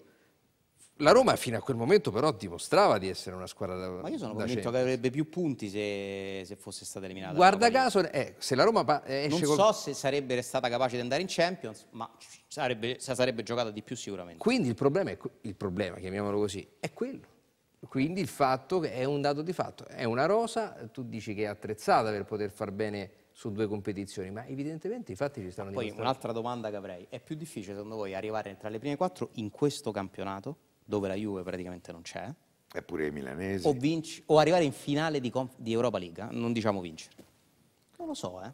Speaker 3: La Roma fino a quel momento però dimostrava di essere una squadra
Speaker 1: da Ma io sono convinto che avrebbe più punti se, se fosse stata eliminata. Guarda
Speaker 3: caso, eh,
Speaker 1: se la Roma eh, esce Non so se sarebbe stata capace di andare in Champions, ma sarebbe, sarebbe giocata di più sicuramente.
Speaker 3: Quindi il problema, è, il problema, chiamiamolo così, è quello. Quindi il fatto che è un dato di fatto, è una rosa, tu dici che è attrezzata per poter far bene su due
Speaker 1: competizioni, ma evidentemente i fatti ci stanno ma Poi un'altra domanda che avrei, è più difficile secondo voi arrivare tra le prime quattro in questo campionato? dove la Juve praticamente non c'è.
Speaker 4: Eppure i milanesi.
Speaker 1: O, vinci, o arrivare in finale di, di, Europa League, eh, non diciamo vincere. Non lo so, eh.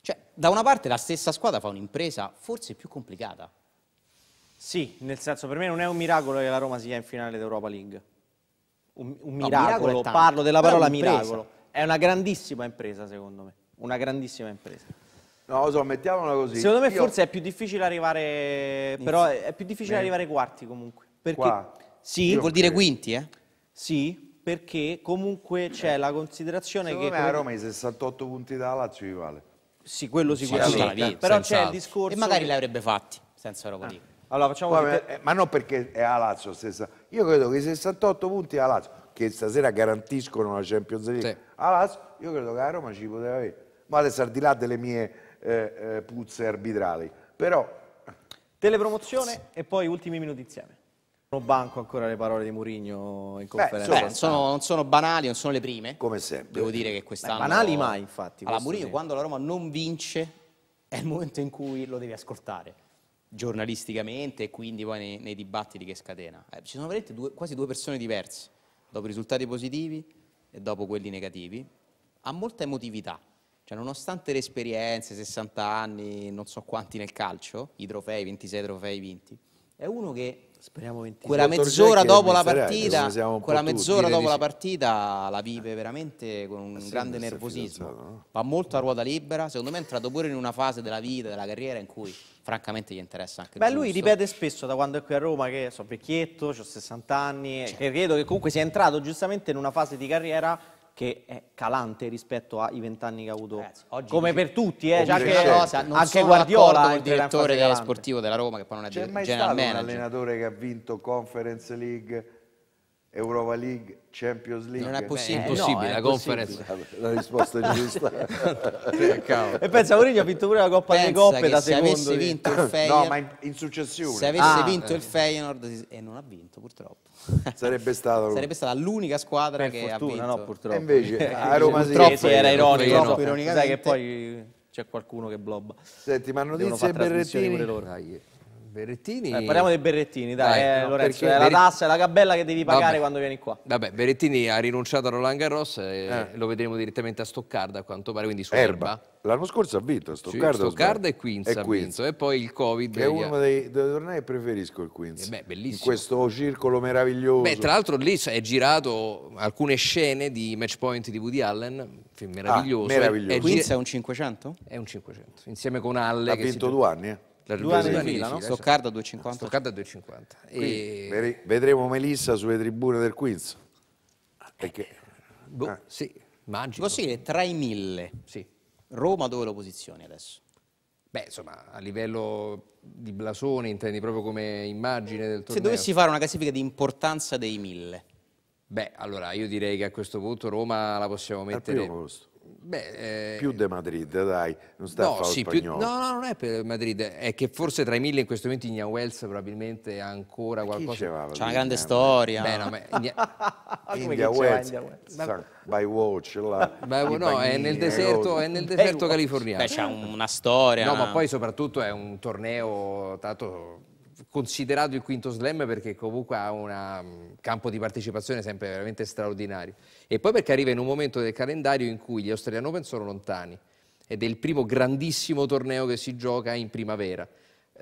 Speaker 1: Cioè, da una parte la stessa squadra fa un'impresa forse più complicata.
Speaker 2: Sì, nel senso, per me non è un miracolo che la Roma sia in finale d'Europa League. Un,
Speaker 4: un no, miracolo, parlo della parola è miracolo.
Speaker 2: È una grandissima impresa, secondo me. Una grandissima
Speaker 4: impresa. No, so, mettiamola così. Secondo me Io... forse
Speaker 2: è più difficile arrivare... Però è più difficile Beh. arrivare quarti comunque.
Speaker 4: Perché, qua. Sì, vuol dire quinti, eh? Sì,
Speaker 2: perché comunque c'è la considerazione Secondo che... Me a Roma
Speaker 4: i 68 punti da Lazio gli vale. Sì, quello sicuramente, vita, però c'è il discorso... E magari li
Speaker 1: avrebbe fatti, senza Europa League.
Speaker 4: Ah. Allora, facciamo Vabbè, qualche... Eh, ma non perché è a Lazio stessa. Io credo che i 68 punti a Lazio, che stasera garantiscono la Champions League sì. a Lazio, io credo che a Roma ci poteva avere. Ma adesso al di là delle mie eh, eh, puzze arbitrali. Però... Telepromozione
Speaker 2: e poi ultimi minuti insieme.
Speaker 4: Non banco ancora le parole di Mourinho in conferenza. Beh, non,
Speaker 2: sono,
Speaker 1: non, sono, banali, non sono le prime. Come sempre. Devo dire che quest'anno... Beh, banali mai, infatti. Allora, Mourinho, quando la Roma non vince, è il momento in cui lo devi ascoltare giornalisticamente e quindi poi nei, nei dibattiti che scatena. Eh, ci sono veramente due, quasi due persone diverse, dopo i risultati positivi e dopo quelli negativi. Ha molta emotività. Cioè, nonostante le esperienze, 60 anni, non so quanti nel calcio, i trofei, 26 trofei vinti, è uno che Speriamo 20. Quella mezz'ora dopo la partita, quella mezz'ora dopo la partita la vive veramente con un grande nervosismo. No? Va molto a ruota libera, secondo me è entrato pure in una fase della vita, della carriera in cui francamente gli interessa anche Beh, lui ripete
Speaker 2: spesso da quando è qui a Roma che sono vecchietto, ho 60 anni, certo. Cioè. che credo che comunque sia entrato giustamente in una fase di carriera che è calante rispetto ai vent'anni che ha avuto Ragazzi, come per tutti
Speaker 4: eh, già che cosa, non anche Guardiola il direttore sportivo della Roma che poi non è C'è mai stato manager. un allenatore che ha vinto Conference League Europa League Champions League. Non è possibile. Beh, è impossibile, no, la conference. La risposta è giusta. Cioè, e
Speaker 1: pensa, Mourinho ha vinto pure la
Speaker 4: Coppa pensa delle Coppe da se secondo. se avesse vinto il Feyenoord... No, ma in, in successione. Se avesse ah, vinto eh. il
Speaker 1: Feyenoord... E non ha vinto, purtroppo.
Speaker 4: Sarebbe, stato... Sarebbe
Speaker 1: stata l'unica squadra per che fortuna, ha vinto. no, purtroppo. E invece a Roma si... Purtroppo era ironico. Purtroppo, ironicamente... Sai che poi
Speaker 2: c'è qualcuno che blobba. Senti, ma notizie Berrettini... e berrettini... Berrettini... Eh, parliamo dei Berrettini, dai, dai eh, no, Lorenzo, è la tassa, è la gabella che devi pagare Vabbè. quando vieni qua.
Speaker 3: Vabbè, Berrettini ha rinunciato a Roland Garros e eh. lo vedremo direttamente a Stoccarda, a quanto pare, quindi su Erba.
Speaker 4: L'anno scorso ha vinto Stoccarda. Sì, Stoccarda e Quinz ha vinto, e poi il Covid. Che è uno dei, dei tornei che preferisco il Quinz. Eh, beh, bellissimo. In questo circolo meraviglioso. Beh, tra
Speaker 3: l'altro lì è girato alcune scene di Match Point di Woody Allen, film meraviglioso. Ah, meraviglioso. È, Quinz è
Speaker 4: un
Speaker 1: 500? È un 500,
Speaker 3: insieme con Alle. Ha vinto si... due anni, eh? per due anni di fila, no? Stoccarda 2,50. Stoccarda 2,50. E...
Speaker 4: Vedremo Melissa sulle tribune del quiz. Eh, Perché... Boh, ah. Sì,
Speaker 3: immagino. Possibile, tra i mille. Sì. Roma dove lo posizioni adesso? Beh, insomma, a livello di blasone intendi proprio come immagine del torneo. Se dovessi
Speaker 1: fare una classifica di importanza dei mille.
Speaker 3: Beh, allora io direi che a questo punto Roma la possiamo mettere... Al primo posto. Beh, eh, più de Madrid,
Speaker 4: dai, non sta no, a sì, più, no, no,
Speaker 3: non è per Madrid, è che forse tra i mille in questo momento Igna Wells probabilmente ha ancora qualcosa. C'è una grande storia. Beh, no, ma India, India Wells, by watch, là, Beh, no, bagnini, è nel eh, deserto, è nel eh, deserto eh,
Speaker 4: californiano. Beh, c'è una storia. No, ma poi
Speaker 3: soprattutto è un torneo tanto considerato il quinto slam perché comunque ha un mm, campo di partecipazione sempre veramente straordinario. E poi perché arriva in un momento del calendario in cui gli Australian Open sono lontani ed è il primo grandissimo torneo che si gioca in primavera.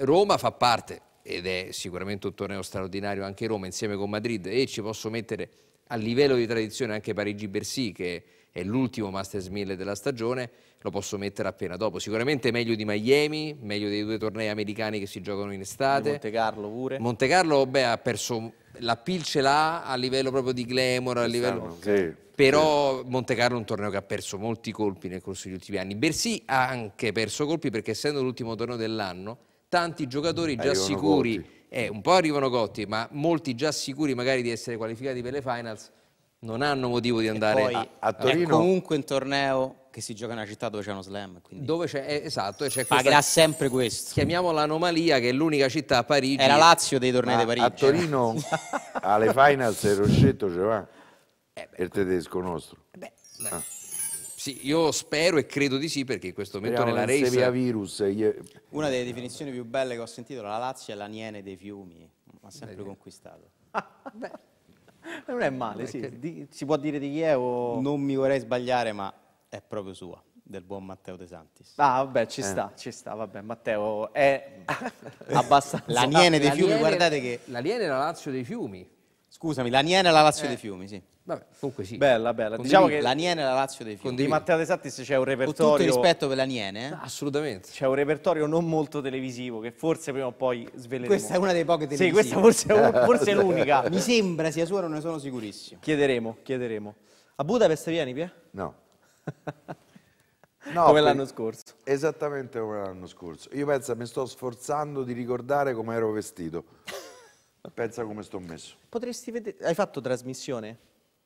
Speaker 3: Roma fa parte, ed è sicuramente un torneo straordinario anche Roma insieme con Madrid e ci posso mettere a livello di tradizione anche Parigi-Bercy che è l'ultimo Masters 1000 della stagione lo posso mettere appena dopo. Sicuramente meglio di Miami, meglio dei due tornei americani che si giocano in estate. Monte Carlo pure. Monte Carlo, beh, ha perso la PIL ce l'ha a livello proprio di glamour, a livello...
Speaker 4: Sì, però
Speaker 3: sì. Monte Carlo è un torneo che ha perso molti colpi nel corso degli ultimi anni. Bersì ha anche perso colpi perché essendo l'ultimo torneo dell'anno, tanti giocatori già arrivano sicuri, eh, un po' arrivano cotti, ma molti già sicuri magari di essere qualificati per le finals,
Speaker 1: non hanno motivo di andare
Speaker 4: e poi, a, a Torino. È comunque
Speaker 1: un torneo che si gioca in una città dove c'è uno slam.
Speaker 3: Dove c'è, eh, esatto, c'è questa, pagherà
Speaker 1: sempre questo. Chiamiamo
Speaker 3: l'anomalia che è l'unica città a Parigi.
Speaker 4: Era Lazio dei tornei di Parigi. A Torino eh. alle finals il Roscetto ce va. Eh beh, il tedesco nostro. Beh, beh. Ah. Sì, io spero e credo di sì perché in
Speaker 3: questo
Speaker 1: momento Speriamo nella race... Via virus, io... Una delle definizioni più belle che ho sentito, la Lazio è la niene dei fiumi, ma sempre beh, conquistato. Beh.
Speaker 2: Non è male, sì. si può dire di chi è o... Non
Speaker 1: mi vorrei sbagliare, ma è proprio sua, del buon Matteo De
Speaker 2: Santis. Ah, vabbè, ci eh. sta, ci sta, vabbè, Matteo è abbastanza... L'aniene dei fiumi, guardate che... L'aniene è la Lazio dei fiumi.
Speaker 1: Scusami, l'aniene è la Lazio eh. dei fiumi, sì. Vabbè, comunque sì. Bella, bella. Condivino. Diciamo che l'aniene
Speaker 3: è la Lazio dei fiumi. Con Di Matteo
Speaker 2: De Santis c'è un
Speaker 3: repertorio... Con tutto rispetto
Speaker 1: per
Speaker 2: l'aniene. Eh? assolutamente. C'è un repertorio non molto televisivo che forse prima o poi sveleremo. Questa è una dei poche televisive. Sì, questa forse, forse è l'unica. Mi
Speaker 1: sembra sia sua, non ne sono sicurissimo.
Speaker 2: Chiederemo, chiederemo. A Budapest vieni, Pia?
Speaker 4: No. No, come l'anno scorso. Esattamente come l'anno scorso. Io penso, mi sto sforzando di ricordare come ero vestito. pensa come sto messo.
Speaker 2: Potresti vedere... Hai
Speaker 4: fatto trasmissione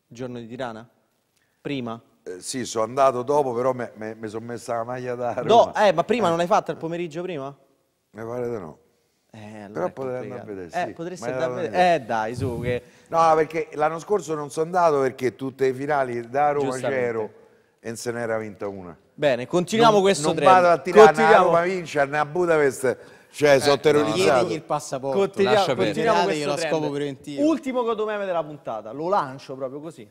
Speaker 2: giorno di Tirana? Prima?
Speaker 4: Eh, sì, sono andato dopo, però mi sono messa la maglia da Roma. No, eh, ma prima eh. non l'hai fatta il pomeriggio prima? Mi pare di no. Eh, allora Però potrei andare a vedere, eh, sì. Eh, potresti andare a vedere. Eh, dai, su che... No, perché l'anno scorso non sono andato perché tutte le finali da Roma c'ero e se ne era vinta una. Bene, continuiamo non, questo non trend. Non vado a tirare a Roma Vincia, a Budapest, cioè eh, sono terrorizzato. Chiedigli il passaporto, Continua, lascia continuiamo questo trend.
Speaker 2: Ultimo codomeme della puntata, lo lancio proprio così.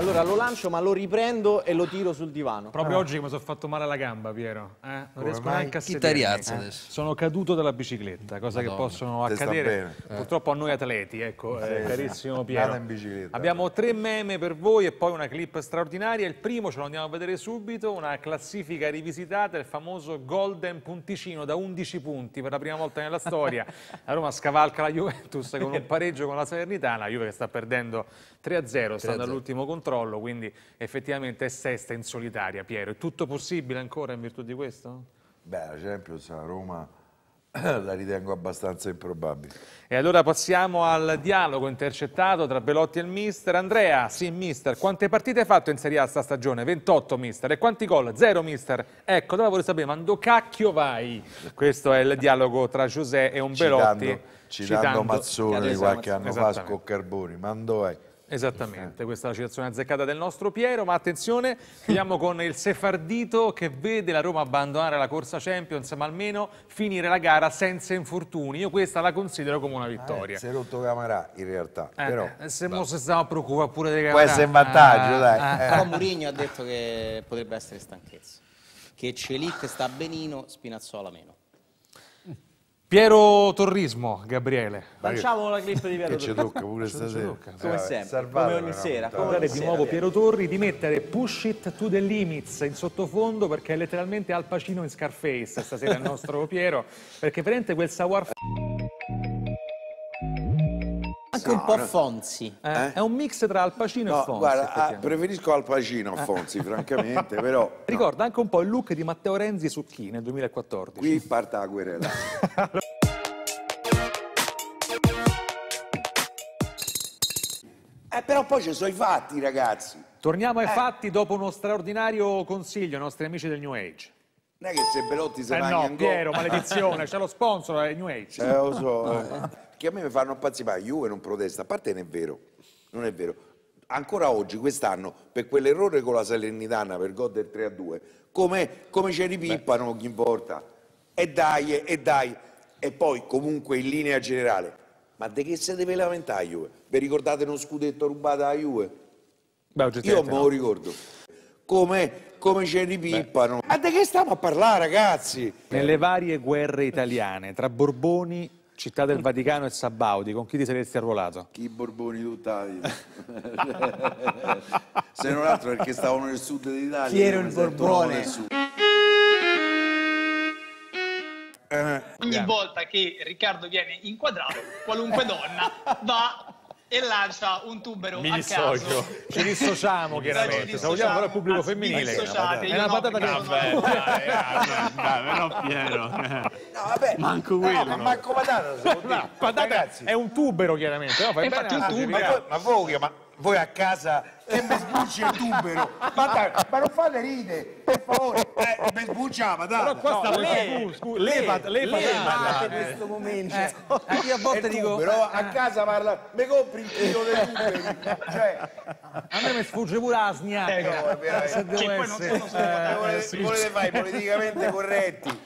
Speaker 2: Allora lo lancio ma lo riprendo e lo tiro sul divano. Proprio ah. oggi
Speaker 5: che mi sono fatto male alla gamba, Piero. Eh? Non Come riesco neanche a sedermi. Eh? Sono caduto dalla bicicletta, cosa Madonna. che possono Te accadere eh. purtroppo a noi atleti, ecco, sì, eh, carissimo Piero. Abbiamo tre meme per voi e poi una clip straordinaria. Il primo ce lo andiamo a vedere subito, una classifica rivisitata, il famoso Golden Punticino da 11 punti per la prima volta nella storia. La Roma scavalca la Juventus con un pareggio con la Salernitana, la Juve che sta perdendo 3-0, sta dall'ultimo controllo controllo, quindi effettivamente è sesta in solitaria, Piero. È tutto possibile ancora in virtù di questo?
Speaker 4: Beh, la Champions a Roma la ritengo abbastanza improbabile.
Speaker 5: E allora passiamo al dialogo intercettato tra Belotti e il mister. Andrea, sì mister, quante partite hai fatto in Serie A sta stagione? 28 mister. E quanti gol? Zero mister. Ecco, dove vorrei sapere, ma dove cacchio vai? Questo è il dialogo tra Giuseppe e un citando, Belotti. Citando, citando Mazzone di qualche anno fa,
Speaker 4: Scoccarboni, ma dove vai?
Speaker 5: Esattamente, questa è la citazione azzeccata del nostro Piero, ma attenzione, andiamo con il Sefardito che vede la Roma abbandonare la corsa Champions, ma almeno finire la gara senza infortuni. Io questa la considero come una eh, vittoria. Eh, si è
Speaker 4: rotto Camarà in realtà, eh, però...
Speaker 5: Eh, se mo si stava preoccupando pure dei Camarà... Può essere in vantaggio, eh, dai. Eh, però
Speaker 1: Mourinho ha detto che potrebbe essere stanchezza, che Celic sta benino, Spinazzola meno.
Speaker 5: Piero Torrismo, Gabriele. Lanciamo la clip di Piero Torrismo. Ci tocca pure stasera. Come sempre, Salvare come ogni sera. Come ogni di nuovo Piero Torri, di mettere Push It to the Limits in sottofondo perché è letteralmente Al Pacino in Scarface stasera il nostro Piero, perché veramente quel savoir anche un po' Fonzi. Eh, eh? È un mix tra Al
Speaker 4: Pacino no, e Fonzi. Guarda, ah, preferisco Al Pacino a eh. Fonzi, francamente, però...
Speaker 5: Ricorda anche un po' il look di Matteo Renzi su Chi nel 2014. Qui parte la querela.
Speaker 4: eh, però poi ci sono i fatti, ragazzi.
Speaker 5: Torniamo ai eh. fatti dopo uno straordinario consiglio ai nostri amici del New Age. Non è che se Belotti si eh no, in Piero, maledizione, c'è lo sponsor, è New Age. Eh, lo so, eh.
Speaker 4: che a me mi fanno impazzire, Juve non protesta, a parte non è vero, non è vero. Ancora oggi, quest'anno, per quell'errore con la Salernitana, per gol del 3-2, come, come ce ripippano, chi importa? E dai, e dai. E poi, comunque, in linea generale, ma di che se deve lamentare Juve? Vi ricordate uno scudetto rubato a Juve? Beh, Io me no. lo ricordo. Come come ce li pippano. Ma di che stiamo a parlare, ragazzi? Nelle varie guerre italiane, tra Borboni,
Speaker 5: Città del Vaticano e Sabaudi, con chi ti saresti arruolato?
Speaker 4: Chi Borboni tutta la vita.
Speaker 5: Se non altro perché
Speaker 4: stavano nel sud dell'Italia. Chi era il Borbone? Ogni
Speaker 5: volta che Riccardo viene inquadrato, qualunque donna va e lancia un tubero mi dissocio. Ci dissociamo chiaramente. Salutiamo però il pubblico Anzi, femminile. È una patata no, che no, Vabbè, Piero. No,
Speaker 4: vabbè. Manco quello. No, manco patata,
Speaker 5: no, patata Ragazzi. è un tubero chiaramente, no, fai Infatti bene, un tubero. Ma voglio, ma voi ma voi a
Speaker 4: casa che mi sbucci il tubero ma, ma non fate ride per favore eh, mi sbuccia ma dai però qua no, stavo lei scu- levate levate in eh. questo momento eh, eh, io a volte dico però a eh. casa parla mi compri il chilo dei tuberi cioè
Speaker 5: a me mi sfugge pure la sniacca eh, se devo che essere poi eh, volete, fare politicamente corretti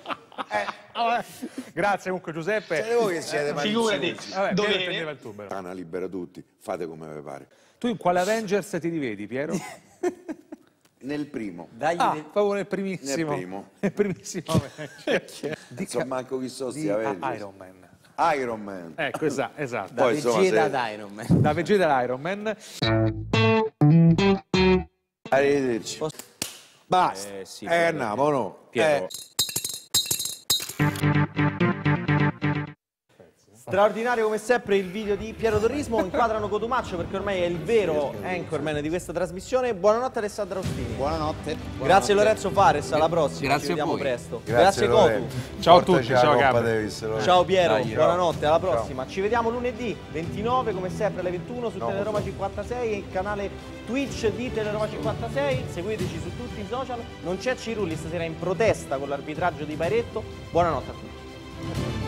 Speaker 5: eh allora, grazie comunque Giuseppe. Siete cioè, voi che siete eh, Figurati, dovere. prendeva il tubero.
Speaker 4: Tana libera tutti, fate come vi pare. Tu in quale Avengers ti rivedi, Piero? Nel primo. Dai, ah, nel... proprio nel primissimo. Nel primo. Nel primissimo Avengers. Insomma, manco chi so sia Avengers. Iron Man. Iron Man. Ecco, esa esatto. Da Poi, insomma, se... ad Iron Man. Da Vegeta ad Iron Man. Arrivederci. Posso... Basta. Eh, sì, eh, no, no. Piero. Eh.
Speaker 2: Straordinario come sempre il video di Piero Torrismo, inquadrano Cotumaccio perché ormai è il vero anchorman di questa trasmissione. Buonanotte Alessandra Ostini. Buonanotte. Buonanotte. Grazie Lorenzo Fares, alla prossima, Grazie ci vediamo presto. Grazie, Cotu. Ciao a tutti, ciao Gabriele. Ciao Piero, Dai, buonanotte, alla prossima. Ciao. Ci vediamo lunedì 29 come sempre alle 21 su no, Teleroma 56 e il canale Twitch di Teleroma 56. Seguiteci su tutti i social. Non c'è Cirulli stasera in protesta con l'arbitraggio di Pairetto. Buonanotte a tutti.